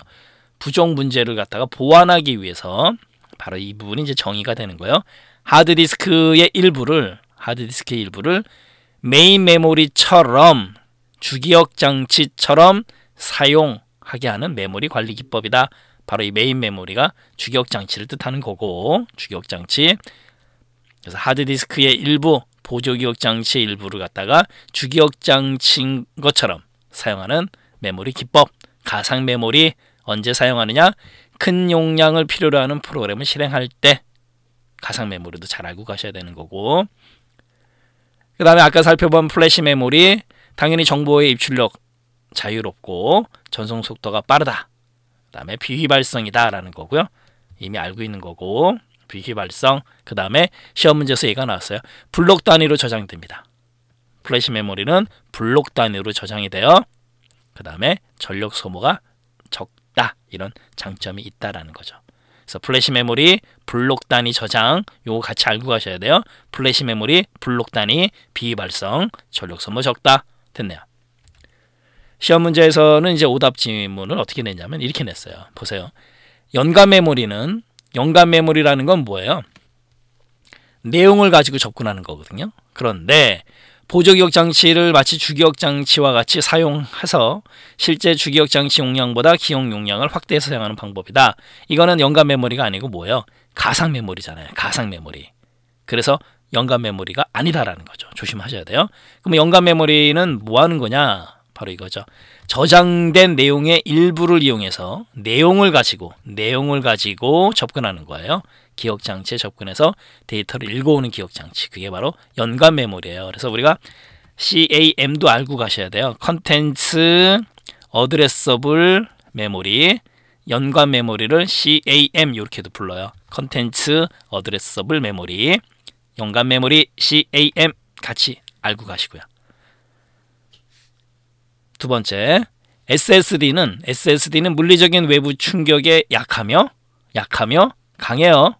부정 문제를 갖다가 보완하기 위해서 바로 이 부분이 이제 정의가 되는 거예요. 하드디스크의 일부를 하드디스크의 일부를 메인 메모리처럼 주기억 장치처럼 사용하게 하는 메모리 관리 기법이다. 바로 이 메인 메모리가 주기억 장치를 뜻하는 거고 주기억 장치 그래서 하드디스크의 일부 보조기억 장치의 일부를 갖다가 주기억 장치인 것처럼 사용하는 메모리 기법 가상 메모리 언제 사용하느냐? 큰 용량을 필요로 하는 프로그램을 실행할 때 가상 메모리도 잘 알고 가셔야 되는 거고 그 다음에 아까 살펴본 플래시 메모리 당연히 정보의 입출력 자유롭고 전송 속도가 빠르다 그 다음에 비휘발성이다 라는 거고요 이미 알고 있는 거고 비휘발성 그 다음에 시험 문제에서 얘가 기 나왔어요 블록 단위로 저장됩니다 플래시 메모리는 블록 단위로 저장이 되어 그 다음에 전력 소모가 이런 장점이 있다라는 거죠. 그래서 플래시 메모리, 블록 단위 저장 요거 같이 알고 가셔야 돼요. 플래시 메모리, 블록 단위, 비발성, 전력 소모 적다 됐네요. 시험 문제에서는 이제 오답 지문을 어떻게 냈냐면 이렇게 냈어요. 보세요. 연간 메모리는 연간 메모리라는 건 뭐예요? 내용을 가지고 접근하는 거거든요. 그런데 보조기억 장치를 마치 주기억 장치와 같이 사용해서 실제 주기억 장치 용량보다 기억 용량을 확대해서 사용하는 방법이다. 이거는 연간 메모리가 아니고 뭐예요? 가상 메모리잖아요. 가상 메모리. 그래서 연간 메모리가 아니다라는 거죠. 조심하셔야 돼요. 그럼 연간 메모리는 뭐 하는 거냐? 바로 이거죠. 저장된 내용의 일부를 이용해서 내용을 가지고 내용을 가지고 접근하는 거예요. 기억 장치에 접근해서 데이터를 읽어오는 기억 장치. 그게 바로 연관 메모리예요. 그래서 우리가 CAM도 알고 가셔야 돼요. 컨텐츠 어드레서블 메모리 연관 메모리를 CAM 이렇게도 불러요. 컨텐츠 어드레서블 메모리 연관 메모리 CAM 같이 알고 가시고요. 두 번째, SSD는 SSD는 물리적인 외부 충격에 약하며 약하며 강해요.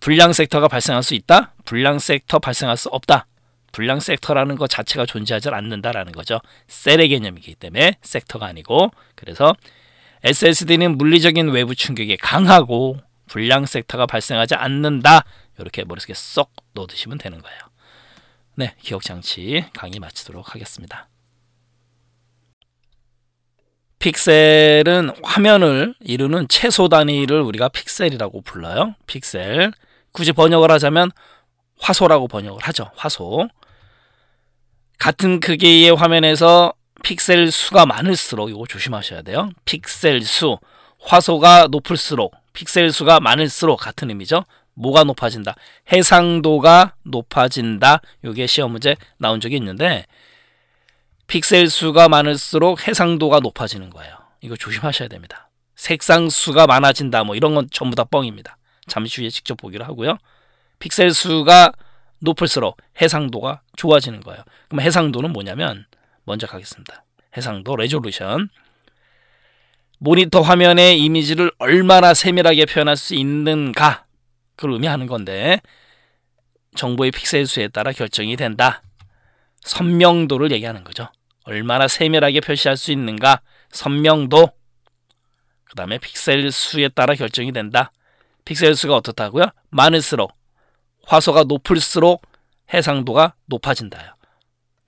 불량 섹터가 발생할 수 있다. 불량 섹터 발생할 수 없다. 불량 섹터라는 것 자체가 존재하지 않는다라는 거죠. 셀의 개념이기 때문에 섹터가 아니고 그래서 SSD는 물리적인 외부 충격이 강하고 불량 섹터가 발생하지 않는다. 이렇게 머릿속에 쏙 넣어두시면 되는 거예요. 네, 기억장치 강의 마치도록 하겠습니다. 픽셀은 화면을 이루는 최소 단위를 우리가 픽셀이라고 불러요. 픽셀. 굳이 번역을 하자면 화소라고 번역을 하죠. 화소. 같은 크기의 화면에서 픽셀 수가 많을수록 이거 조심하셔야 돼요. 픽셀 수, 화소가 높을수록 픽셀 수가 많을수록 같은 의미죠. 뭐가 높아진다? 해상도가 높아진다. 이게 시험 문제 나온 적이 있는데 픽셀 수가 많을수록 해상도가 높아지는 거예요. 이거 조심하셔야 됩니다. 색상 수가 많아진다 뭐 이런 건 전부 다 뻥입니다. 잠시 후에 직접 보기로 하고요. 픽셀 수가 높을수록 해상도가 좋아지는 거예요. 그럼 해상도는 뭐냐면 먼저 가겠습니다. 해상도 레졸루션 모니터 화면의 이미지를 얼마나 세밀하게 표현할 수 있는가 그걸 의미하는 건데 정보의 픽셀 수에 따라 결정이 된다. 선명도를 얘기하는 거죠. 얼마나 세밀하게 표시할 수 있는가 선명도 그 다음에 픽셀 수에 따라 결정이 된다. 픽셀 수가 어떻다고요? 많을수록 화소가 높을수록 해상도가 높아진다요.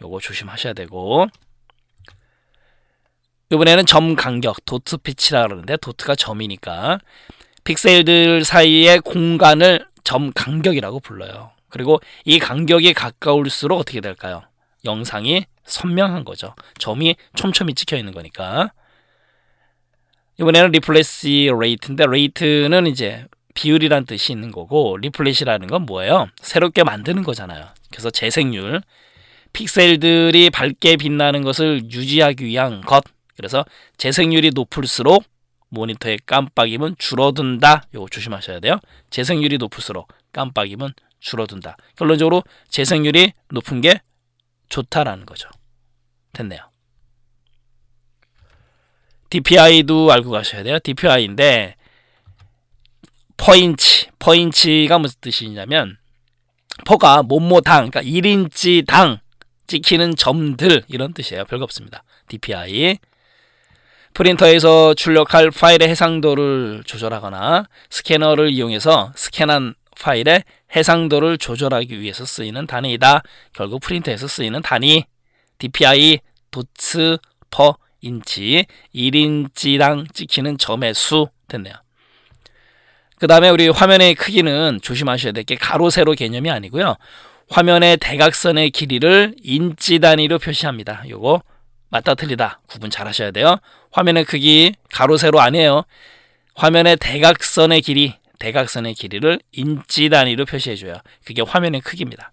요거 조심하셔야 되고 이번에는 점 간격, 도트 피치라 그러는데 도트가 점이니까 픽셀들 사이의 공간을 점 간격이라고 불러요. 그리고 이 간격이 가까울수록 어떻게 될까요? 영상이 선명한 거죠. 점이 촘촘히 찍혀 있는 거니까. 이번에는 리플레시 레이트인데 레이트는 이제 비율이란 뜻이 있는 거고 리플릿이라는 건 뭐예요? 새롭게 만드는 거잖아요. 그래서 재생률 픽셀들이 밝게 빛나는 것을 유지하기 위한 것 그래서 재생률이 높을수록 모니터의 깜빡임은 줄어든다. 요거 조심하셔야 돼요. 재생률이 높을수록 깜빡임은 줄어든다. 결론적으로 재생률이 높은 게 좋다라는 거죠. 됐네요. DPI도 알고 가셔야 돼요. DPI인데 퍼인치, 퍼인치가 무슨 뜻이냐면 포가 몸모당, 그러니까 1인치당 찍히는 점들 이런 뜻이에요. 별거 없습니다. DPI 프린터에서 출력할 파일의 해상도를 조절하거나 스캐너를 이용해서 스캔한 파일의 해상도를 조절하기 위해서 쓰이는 단위이다. 결국 프린터에서 쓰이는 단위 DPI 도츠 퍼 인치 1인치당 찍히는 점의 수 됐네요. 그 다음에 우리 화면의 크기는 조심하셔야 될 게 가로 세로 개념이 아니고요. 화면의 대각선의 길이를 인치 단위로 표시합니다. 요거 맞다 틀리다 구분 잘 하셔야 돼요. 화면의 크기 가로 세로 아니에요. 화면의 대각선의 길이 대각선의 길이를 인치 단위로 표시해줘요. 그게 화면의 크기입니다.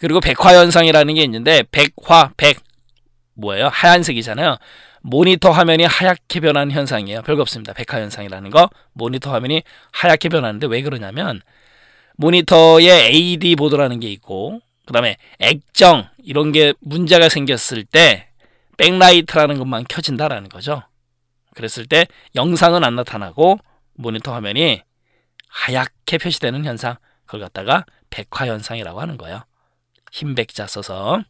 그리고 백화현상이라는 게 있는데 백화 백 뭐예요? 하얀색이잖아요. 모니터 화면이 하얗게 변한 현상이에요. 별거 없습니다. 백화 현상이라는 거. 모니터 화면이 하얗게 변하는데 왜 그러냐면 모니터에 AD 보드라는 게 있고 그다음에 액정 이런 게 문제가 생겼을 때 백라이트라는 것만 켜진다라는 거죠. 그랬을 때 영상은 안 나타나고 모니터 화면이 하얗게 표시되는 현상 그걸 갖다가 백화 현상이라고 하는 거예요. 흰 백자 써서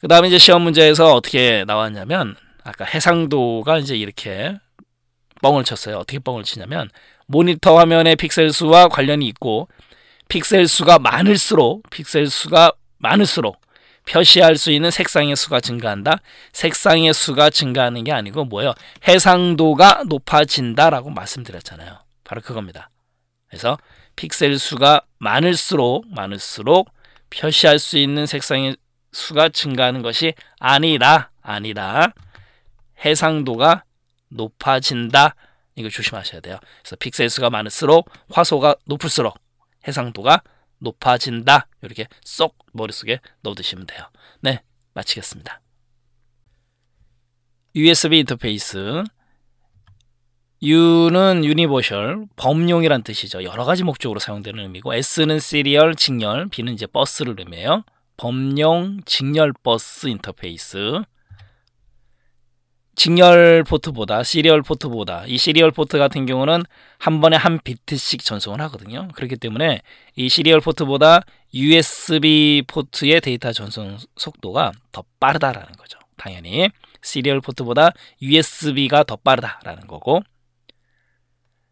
그 다음에 이제 시험 문제에서 어떻게 나왔냐면 아까 해상도가 이제 이렇게 뻥을 쳤어요. 어떻게 뻥을 치냐면 모니터 화면의 픽셀 수와 관련이 있고 픽셀 수가 많을수록 픽셀 수가 많을수록 표시할 수 있는 색상의 수가 증가한다. 색상의 수가 증가하는 게 아니고 뭐예요? 해상도가 높아진다라고 말씀드렸잖아요. 바로 그겁니다. 그래서 픽셀 수가 많을수록 많을수록 표시할 수 있는 색상의 수가 증가하는 것이 아니라 아니라 해상도가 높아진다. 이거 조심하셔야 돼요. 그래서 픽셀 수가 많을수록 화소가 높을수록 해상도가 높아진다. 이렇게 쏙 머릿속에 넣어두시면 돼요. 네, 마치겠습니다. USB 인터페이스 U는 유니버셜, 범용이란 뜻이죠. 여러 가지 목적으로 사용되는 의미고 S는 시리얼, 직렬, B는 이제 버스를 의미해요. 범용 직렬 버스 인터페이스 직렬 포트보다 시리얼 포트보다 이 시리얼 포트 같은 경우는 한 번에 한 비트씩 전송을 하거든요. 그렇기 때문에 이 시리얼 포트보다 USB 포트의 데이터 전송 속도가 더 빠르다라는 거죠. 당연히 시리얼 포트보다 USB가 더 빠르다라는 거고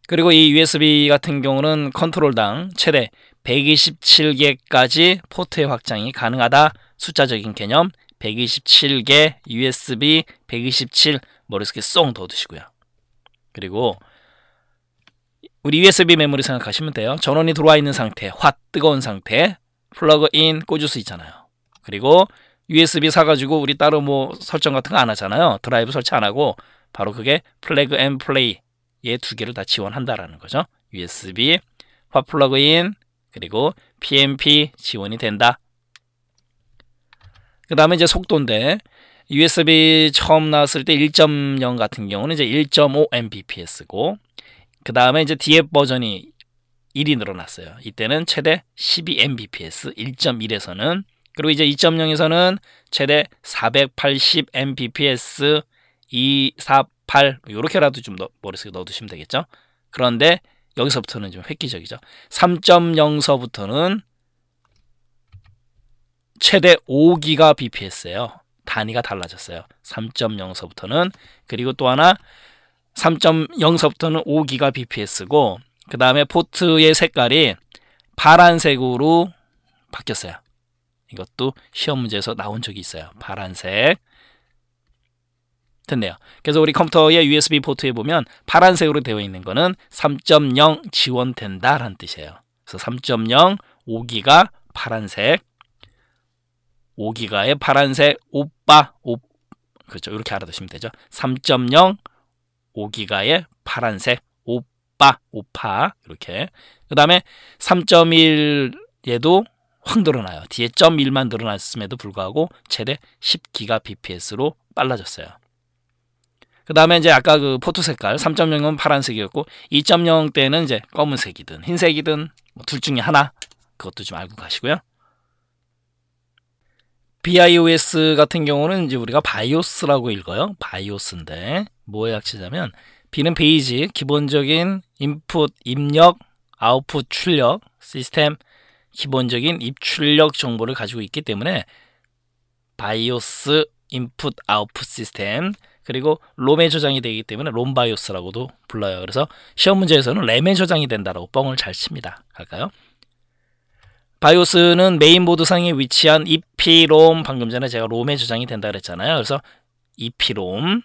그리고 이 USB 같은 경우는 컨트롤당 최대 127개까지 포트의 확장이 가능하다. 숫자적인 개념 127개 USB 127 머릿속에 쏙 넣어두시고요. 그리고 우리 USB 메모리 생각하시면 돼요. 전원이 들어와 있는 상태, 화 뜨거운 상태 플러그인 꽂을 수 있잖아요. 그리고 USB 사가지고 우리 따로 뭐 설정 같은 거 안 하잖아요. 드라이브 설치 안 하고 바로 그게 플래그 앤 플레이의 두 개를 다 지원한다라는 거죠. USB, 화 플러그인, 그리고 PMP 지원이 된다. 그 다음에 이제 속도인데 USB 처음 나왔을 때 1.0 같은 경우는 이제 1.5 Mbps고 그 다음에 이제 DF 버전이 1이 늘어났어요. 이때는 최대 12 Mbps 1.1에서는 그리고 이제 2.0에서는 최대 480 Mbps 248 이렇게라도 좀 넣, 머릿속에 넣어두시면 되겠죠. 그런데 여기서부터는 좀 획기적이죠. 3.0서부터는 최대 5기가 bps예요. 단위가 달라졌어요. 3.0서부터는 그리고 또 하나 3.0서부터는 5기가 bps고 그 다음에 포트의 색깔이 파란색으로 바뀌었어요. 이것도 시험 문제에서 나온 적이 있어요. 파란색 됐네요. 그래서 우리 컴퓨터의 USB 포트에 보면 파란색으로 되어 있는 거는 3.0 지원된다라는 뜻이에요. 그래서 3.0 5기가 파란색 5기가의 파란색 오빠 오 그렇죠. 이렇게 알아두시면 되죠. 3.0 5기가의 파란색 오빠 오파 이렇게 그 다음에 3.1 얘도 확 늘어나요. 뒤에 점 1만 늘어났음에도 불구하고 최대 10기가 bps로 빨라졌어요. 그 다음에 이제 아까 그포토 색깔 3.0은 파란색이었고 2.0 때는 이제 검은색이든 흰색이든 뭐 둘 중에 하나 그것도 좀 알고 가시고요. BIOS 같은 경우는 이제 우리가 바이오스라고 읽어요. 바이오스인데 뭐에 약치자면 B는 베이직 기본적인 인풋 입력 아웃풋 출력 시스템 기본적인 입출력 정보를 가지고 있기 때문에 바이오스 인풋 아웃풋 시스템 그리고 롬에 저장이 되기 때문에 롬바이오스라고도 불러요. 그래서 시험 문제에서는 램의 저장이 된다라고 뻥을 잘 칩니다. 할까요? 바이오스는 메인보드 상에 위치한 EP롬 방금 전에 제가 롬의 저장이 된다 그랬잖아요. 그래서 EP롬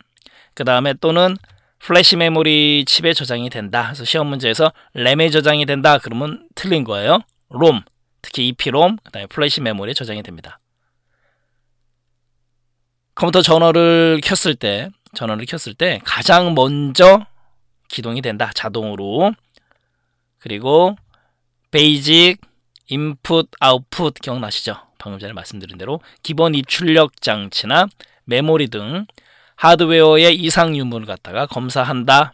그 다음에 또는 플래시 메모리 칩에 저장이 된다. 그래서 시험 문제에서 램에 저장이 된다. 그러면 틀린 거예요. 롬 특히 EP롬 그다음에 플래시 메모리에 저장이 됩니다. 컴퓨터 전원을 켰을 때 전원을 켰을 때 가장 먼저 기동이 된다. 자동으로. 그리고 베이직 인풋 아웃풋 기억나시죠? 방금 전에 말씀드린 대로 기본 입출력 장치나 메모리 등 하드웨어의 이상 유무를 갖다가 검사한다.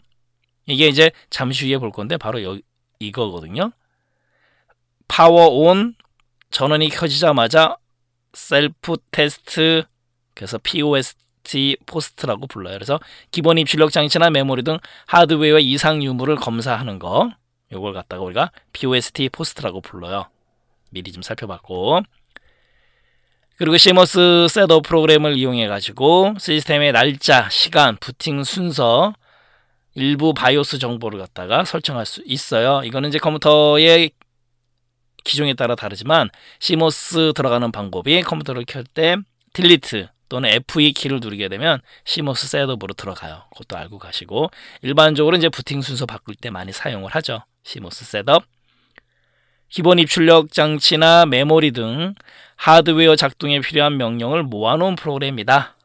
이게 이제 잠시 후에 볼 건데 바로 여, 이거거든요. 파워 온 전원이 켜지자마자 셀프 테스트 그래서 POST 포스트라고 불러요. 그래서 기본 입출력 장치나 메모리 등 하드웨어 이상 유무를 검사하는 거 요걸 갖다가 우리가 POST 포스트라고 불러요. 미리 좀 살펴봤고 그리고 시머스 셋업 프로그램을 이용해 가지고 시스템의 날짜, 시간, 부팅 순서 일부 바이오스 정보를 갖다가 설정할 수 있어요. 이거는 이제 컴퓨터의 기종에 따라 다르지만 시모스 들어가는 방법이 컴퓨터를 켤 때 딜리트 또는 F2키를 e 누르게 되면 시모스 셋업으로 들어가요. 그것도 알고 가시고 일반적으로 이제 부팅 순서 바꿀 때 많이 사용을 하죠. 시모스 셋업 기본 입출력 장치나 메모리 등 하드웨어 작동에 필요한 명령을 모아놓은 프로그램이다.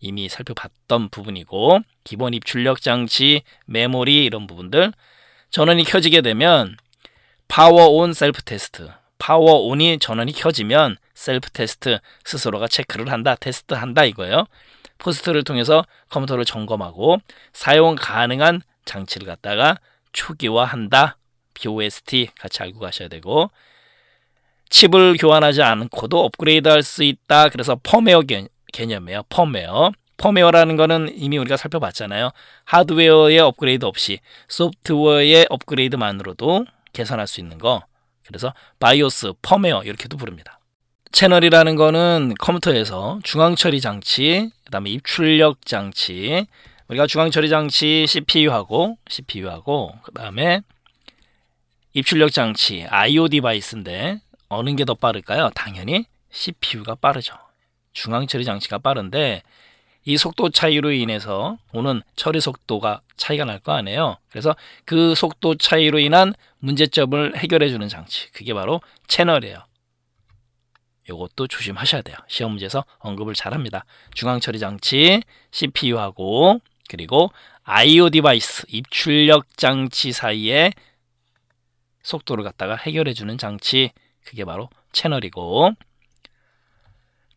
이미 살펴봤던 부분이고 기본 입출력 장치, 메모리 이런 부분들 전원이 켜지게 되면 파워 온 셀프 테스트 파워 온이 전원이 켜지면 셀프 테스트 스스로가 체크를 한다 테스트한다 이거예요. 포스트를 통해서 컴퓨터를 점검하고 사용 가능한 장치를 갖다가 초기화한다 BOST 같이 알고 가셔야 되고 칩을 교환하지 않고도 업그레이드 할 수 있다 그래서 펌웨어 개념이에요 펌웨어 펌웨어라는 거는 이미 우리가 살펴봤잖아요 하드웨어의 업그레이드 없이 소프트웨어의 업그레이드만으로도 개선할 수 있는 거 그래서 바이오스, 펌웨어 이렇게도 부릅니다 채널이라는 거는 컴퓨터에서 중앙처리 장치, 그다음에 입출력 장치, 우리가 중앙처리 장치 CPU하고 CPU하고 그다음에 입출력 장치 I/O 디바이스인데 어느 게 더 빠를까요? 당연히 CPU가 빠르죠. 중앙처리 장치가 빠른데 이 속도 차이로 인해서 오는 처리 속도가 차이가 날 거 아니에요. 그래서 그 속도 차이로 인한 문제점을 해결해 주는 장치. 그게 바로 채널이에요. 요것도 조심하셔야 돼요. 시험 문제에서 언급을 잘합니다. 중앙처리 장치, CPU하고 그리고 I/O 디바이스 입출력 장치 사이에 속도를 갖다가 해결해주는 장치 그게 바로 채널이고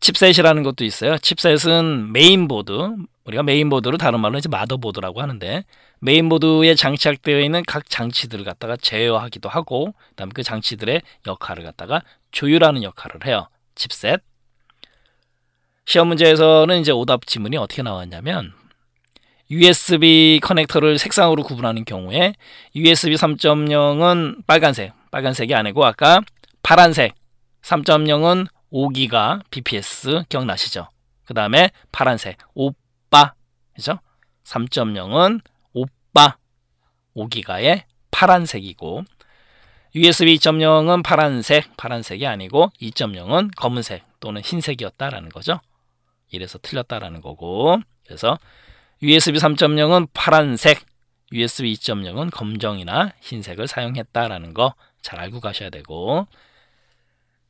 칩셋이라는 것도 있어요. 칩셋은 메인보드 우리가 메인보드로 다른 말로 이제 마더보드라고 하는데 메인보드에 장착되어 있는 각 장치들을 갖다가 제어하기도 하고 그다음에 그 장치들의 역할을 갖다가 조율하는 역할을 해요. 칩셋. 시험 문제에서는 이제 오답 지문이 어떻게 나왔냐면 USB 커넥터를 색상으로 구분하는 경우에 USB 3.0은 빨간색, 빨간색이 아니고 아까 파란색 3.0은 5기가 BPS 기억나시죠? 그 다음에 파란색 오빠 그죠? 3.0은 오빠 5기가의 파란색이고 USB 2.0은 파란색, 파란색이 아니고 2.0은 검은색 또는 흰색이었다라는 거죠. 이래서 틀렸다라는 거고 그래서 USB 3.0은 파란색, USB 2.0은 검정이나 흰색을 사용했다라는 거 잘 알고 가셔야 되고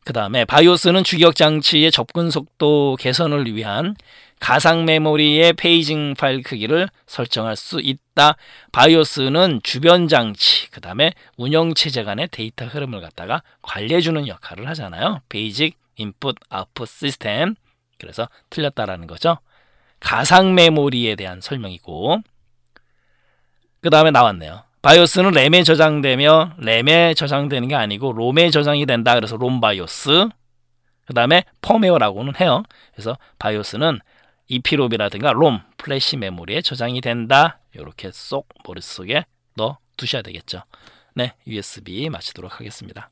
그 다음에 바이오스는 주격 장치의 접근 속도 개선을 위한 가상 메모리의 페이징 파일 크기를 설정할 수 있다. 바이오스는 주변 장치, 그 다음에 운영 체제 간의 데이터 흐름을 갖다가 관리해주는 역할을 하잖아요. 베이직 인풋 아웃풋 시스템. 그래서 틀렸다라는 거죠. 가상 메모리에 대한 설명이고 그 다음에 나왔네요. 바이오스는 램에 저장되며 램에 저장되는 게 아니고 롬에 저장이 된다. 그래서 롬 바이오스. 그 다음에 펌웨어라고는 해요. 그래서 바이오스는 EP롬이라든가 롬, 플래시 메모리에 저장이 된다. 이렇게 쏙 머릿속에 넣어 두셔야 되겠죠. 네, USB 마치도록 하겠습니다.